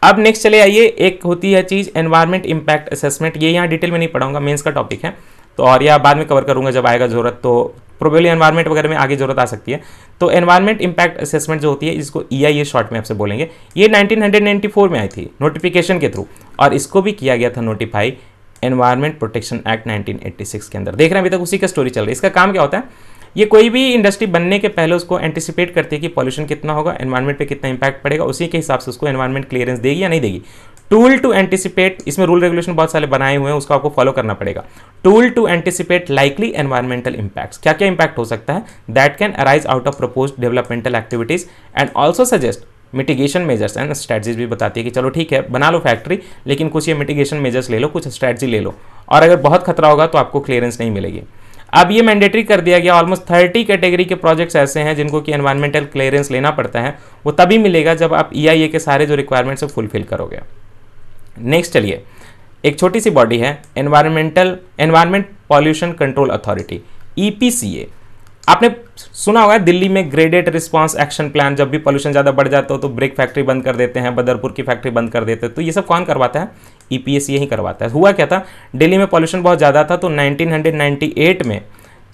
Speaker 1: अब नेक्स्ट चले आइए एक होती है चीज़ एनवायरमेंट इम्पैक्ट असेसमेंट ये यहाँ डिटेल में नहीं पढ़ाऊंगा मेंस का टॉपिक है तो और यह बाद में कवर करूंगा जब आएगा जरूरत तो प्रोबेबली एनवायरमेंट वगैरह में आगे जरूरत आ सकती है तो एनवायरमेंट इम्पैक्ट असेसमेंट जो होती है इसको ई आई ए शॉर्ट में आपसे बोलेंगे ये फोर में आई थी नोटिफिकेशन के थ्रू और इसको भी किया गया था notify environment protection act six के अंदर देख रहे हैं अभी तक उसी का स्टोरी चल रही है इसका काम क्या होता है ये कोई भी इंडस्ट्री बनने के पहले उसको एंटिसिपेट करती है कि पॉल्यूशन कितना होगा एनवायरमेंट पे कितना इंपैक्ट पड़ेगा उसी के हिसाब से उसको एनवायरमेंट क्लियरेंस देगी या नहीं देगी टूल टू एंटिसिपेट इसमें रूल रेगुलेशन बहुत सारे बनाए हुए हैं उसको आपको फॉलो करना पड़ेगा tool to anticipate likely environmental impacts क्या क्या इंपैक्ट हो सकता है that can arise out of propose developmental activities and also suggest mitigation measures and strategies भी बताती है कि चलो ठीक है बना लो फैक्ट्री लेकिन कुछ ये मिटिगेशन मेजर्स ले लो कुछ स्ट्रैटजी ले लो और अगर बहुत खतरा होगा तो आपको क्लियरेंस नहीं मिलेगी अब ये मैंडेटरी कर दिया गया ऑलमोस्ट थर्टी कैटेगरी के प्रोजेक्ट्स ऐसे हैं जिनको कि एनवायरमेंटल क्लियरेंस लेना पड़ता है वो तभी मिलेगा जब आप ई e के सारे जो रिक्वायरमेंट्स हैं फुलफिल करोगे नेक्स्ट चलिए एक छोटी सी बॉडी है environmental environment pollution control authority ई आपने सुना होगा दिल्ली में ग्रेडेड रिस्पांस एक्शन प्लान जब भी पोल्यूशन ज़्यादा बढ़ जाता हो तो ब्रेक फैक्ट्री बंद कर देते हैं बदरपुर की फैक्ट्री बंद कर देते हैं तो ये सब कौन करवाता है ईपीएस e यही करवाता है हुआ क्या था दिल्ली में पॉल्यूशन बहुत ज़्यादा था तो 1998 में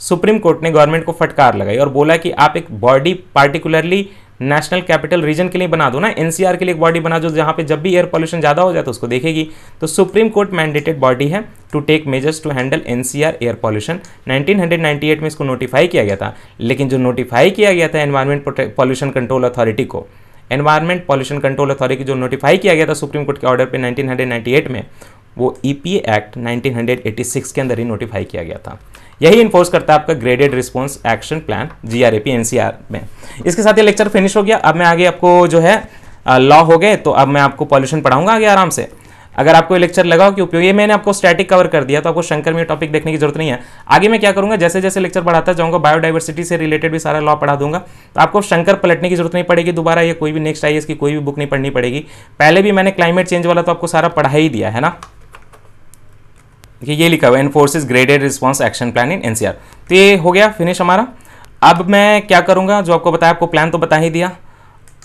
Speaker 1: सुप्रीम कोर्ट ने गवर्नमेंट को फटकार लगाई और बोला कि आप एक body particularly national capital region के लिए बना दो ना एनसीआर के लिए एक बॉडी बना दो जहाँ पे जब भी एयर पॉल्यूशन ज़्यादा हो जाए तो उसको देखेगी तो सुप्रीम कोर्ट मैंडेटेड बॉडी है to take measures to handle NCR air pollution 1998 में इसको नोटिफाई किया गया था लेकिन जो नोटिफाई किया गया था एनवायरमेंट पॉल्यूशन कंट्रोल अथॉरिटी को एनवायरमेंट पॉल्यूशन कंट्रोल अथॉरिटी जो नोटिफाई किया गया था सुप्रीम कोर्ट के ऑर्डर पे 1998 में वो ईपीए एक्ट 1986 के अंदर ही नोटिफाई किया गया था यही इन्फोर्स करता है आपका graded response action plan G R NCR में इसके साथ ये लेक्चर फिनिश हो गया अब मैं आगे आपको जो है लॉ हो गए तो अब मैं आपको पॉल्यूशन पढ़ाऊंगा आगे आराम से अगर आपको लेक्चर लगा कि उपयोग ये मैंने आपको स्टैटिक कवर कर दिया तो आपको शंकर में टॉपिक देखने की जरूरत नहीं है आगे मैं क्या करूंगा जैसे जैसे लेक्चर पढ़ाता जाऊंगा बायोडाइवर्सिटी से रिलेटेड भी सारा लॉ पढ़ा दूंगा तो आपको शंकर पलटने की जरूरत नहीं पड़ेगी दोबारा या कोई भी नेक्स्ट आई की कोई भी बुक नहीं पढ़नी पड़ेगी पहले भी मैंने क्लाइमेट चेंज वाला तो आपको सारा पढ़ा ही दिया है ना देखिए ये लिखा हुआ enforces graded response action plan in NCR तो ये हो गया फिनिश हमारा अब मैं क्या करूँगा जो आपको बताया आपको प्लान तो बता ही दिया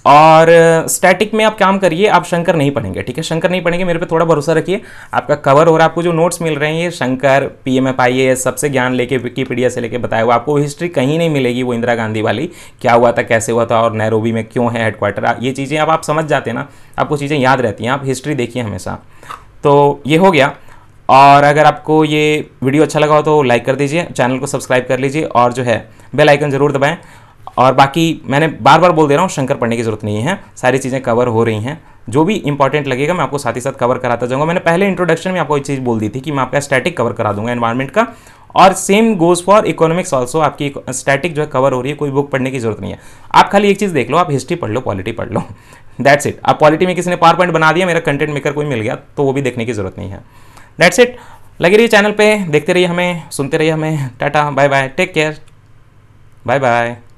Speaker 1: और स्टैटिक में आप काम करिए आप शंकर नहीं पढ़ेंगे ठीक है शंकर नहीं पढ़ेंगे मेरे पे थोड़ा भरोसा रखिए आपका कवर और आपको जो नोट्स मिल रहे हैं ये Shankar P M F I S सबसे ज्ञान लेके विकीपीडिया से लेके बताया हुआ आपको हिस्ट्री कहीं नहीं मिलेगी वो इंदिरा गांधी वाली क्या हुआ था कैसे हुआ था और नैरोबी में क्यों है हेडक्वार्टर ये चीज़ें अब आप समझ जाते हैं ना आपको चीज़ें याद रहती हैं आप हिस्ट्री देखिए हमेशा तो ये हो गया और अगर आपको ये वीडियो अच्छा लगा हो तो लाइक कर दीजिए चैनल को सब्सक्राइब कर लीजिए और जो है बेल आइकन ज़रूर दबाएँ और बाकी मैंने बार बार बोल दे रहा हूँ शंकर पढ़ने की ज़रूरत नहीं है सारी चीज़ें कवर हो रही हैं जो भी इंपॉर्टेंट लगेगा मैं आपको साथ ही साथ कवर कराता जाऊँगा मैंने पहले इंट्रोडक्शन में आपको एक चीज़ बोल दी थी कि मैं आपका स्टैटिक कवर करा दूंगा एनवायरमेंट का और same goes for economics also आपकी स्टैटिक जो है कवर हो रही है कोई बुक पढ़ने की जरूरत नहीं है आप खाली एक चीज़ देख लो आप हिस्ट्री पढ़ लो पॉलिटी पढ़ लो दैट्स इट आप पॉलिटी में किसी ने पावर पॉइंट बना दिया मेरा कंटेंट मेकर कोई मिल गया तो वो भी देखने की जरूरत नहीं है दैट्स इट लगे रहिए चैनल पे देखते रहिए हमें सुनते रहिए हमें tata bye bye take care bye bye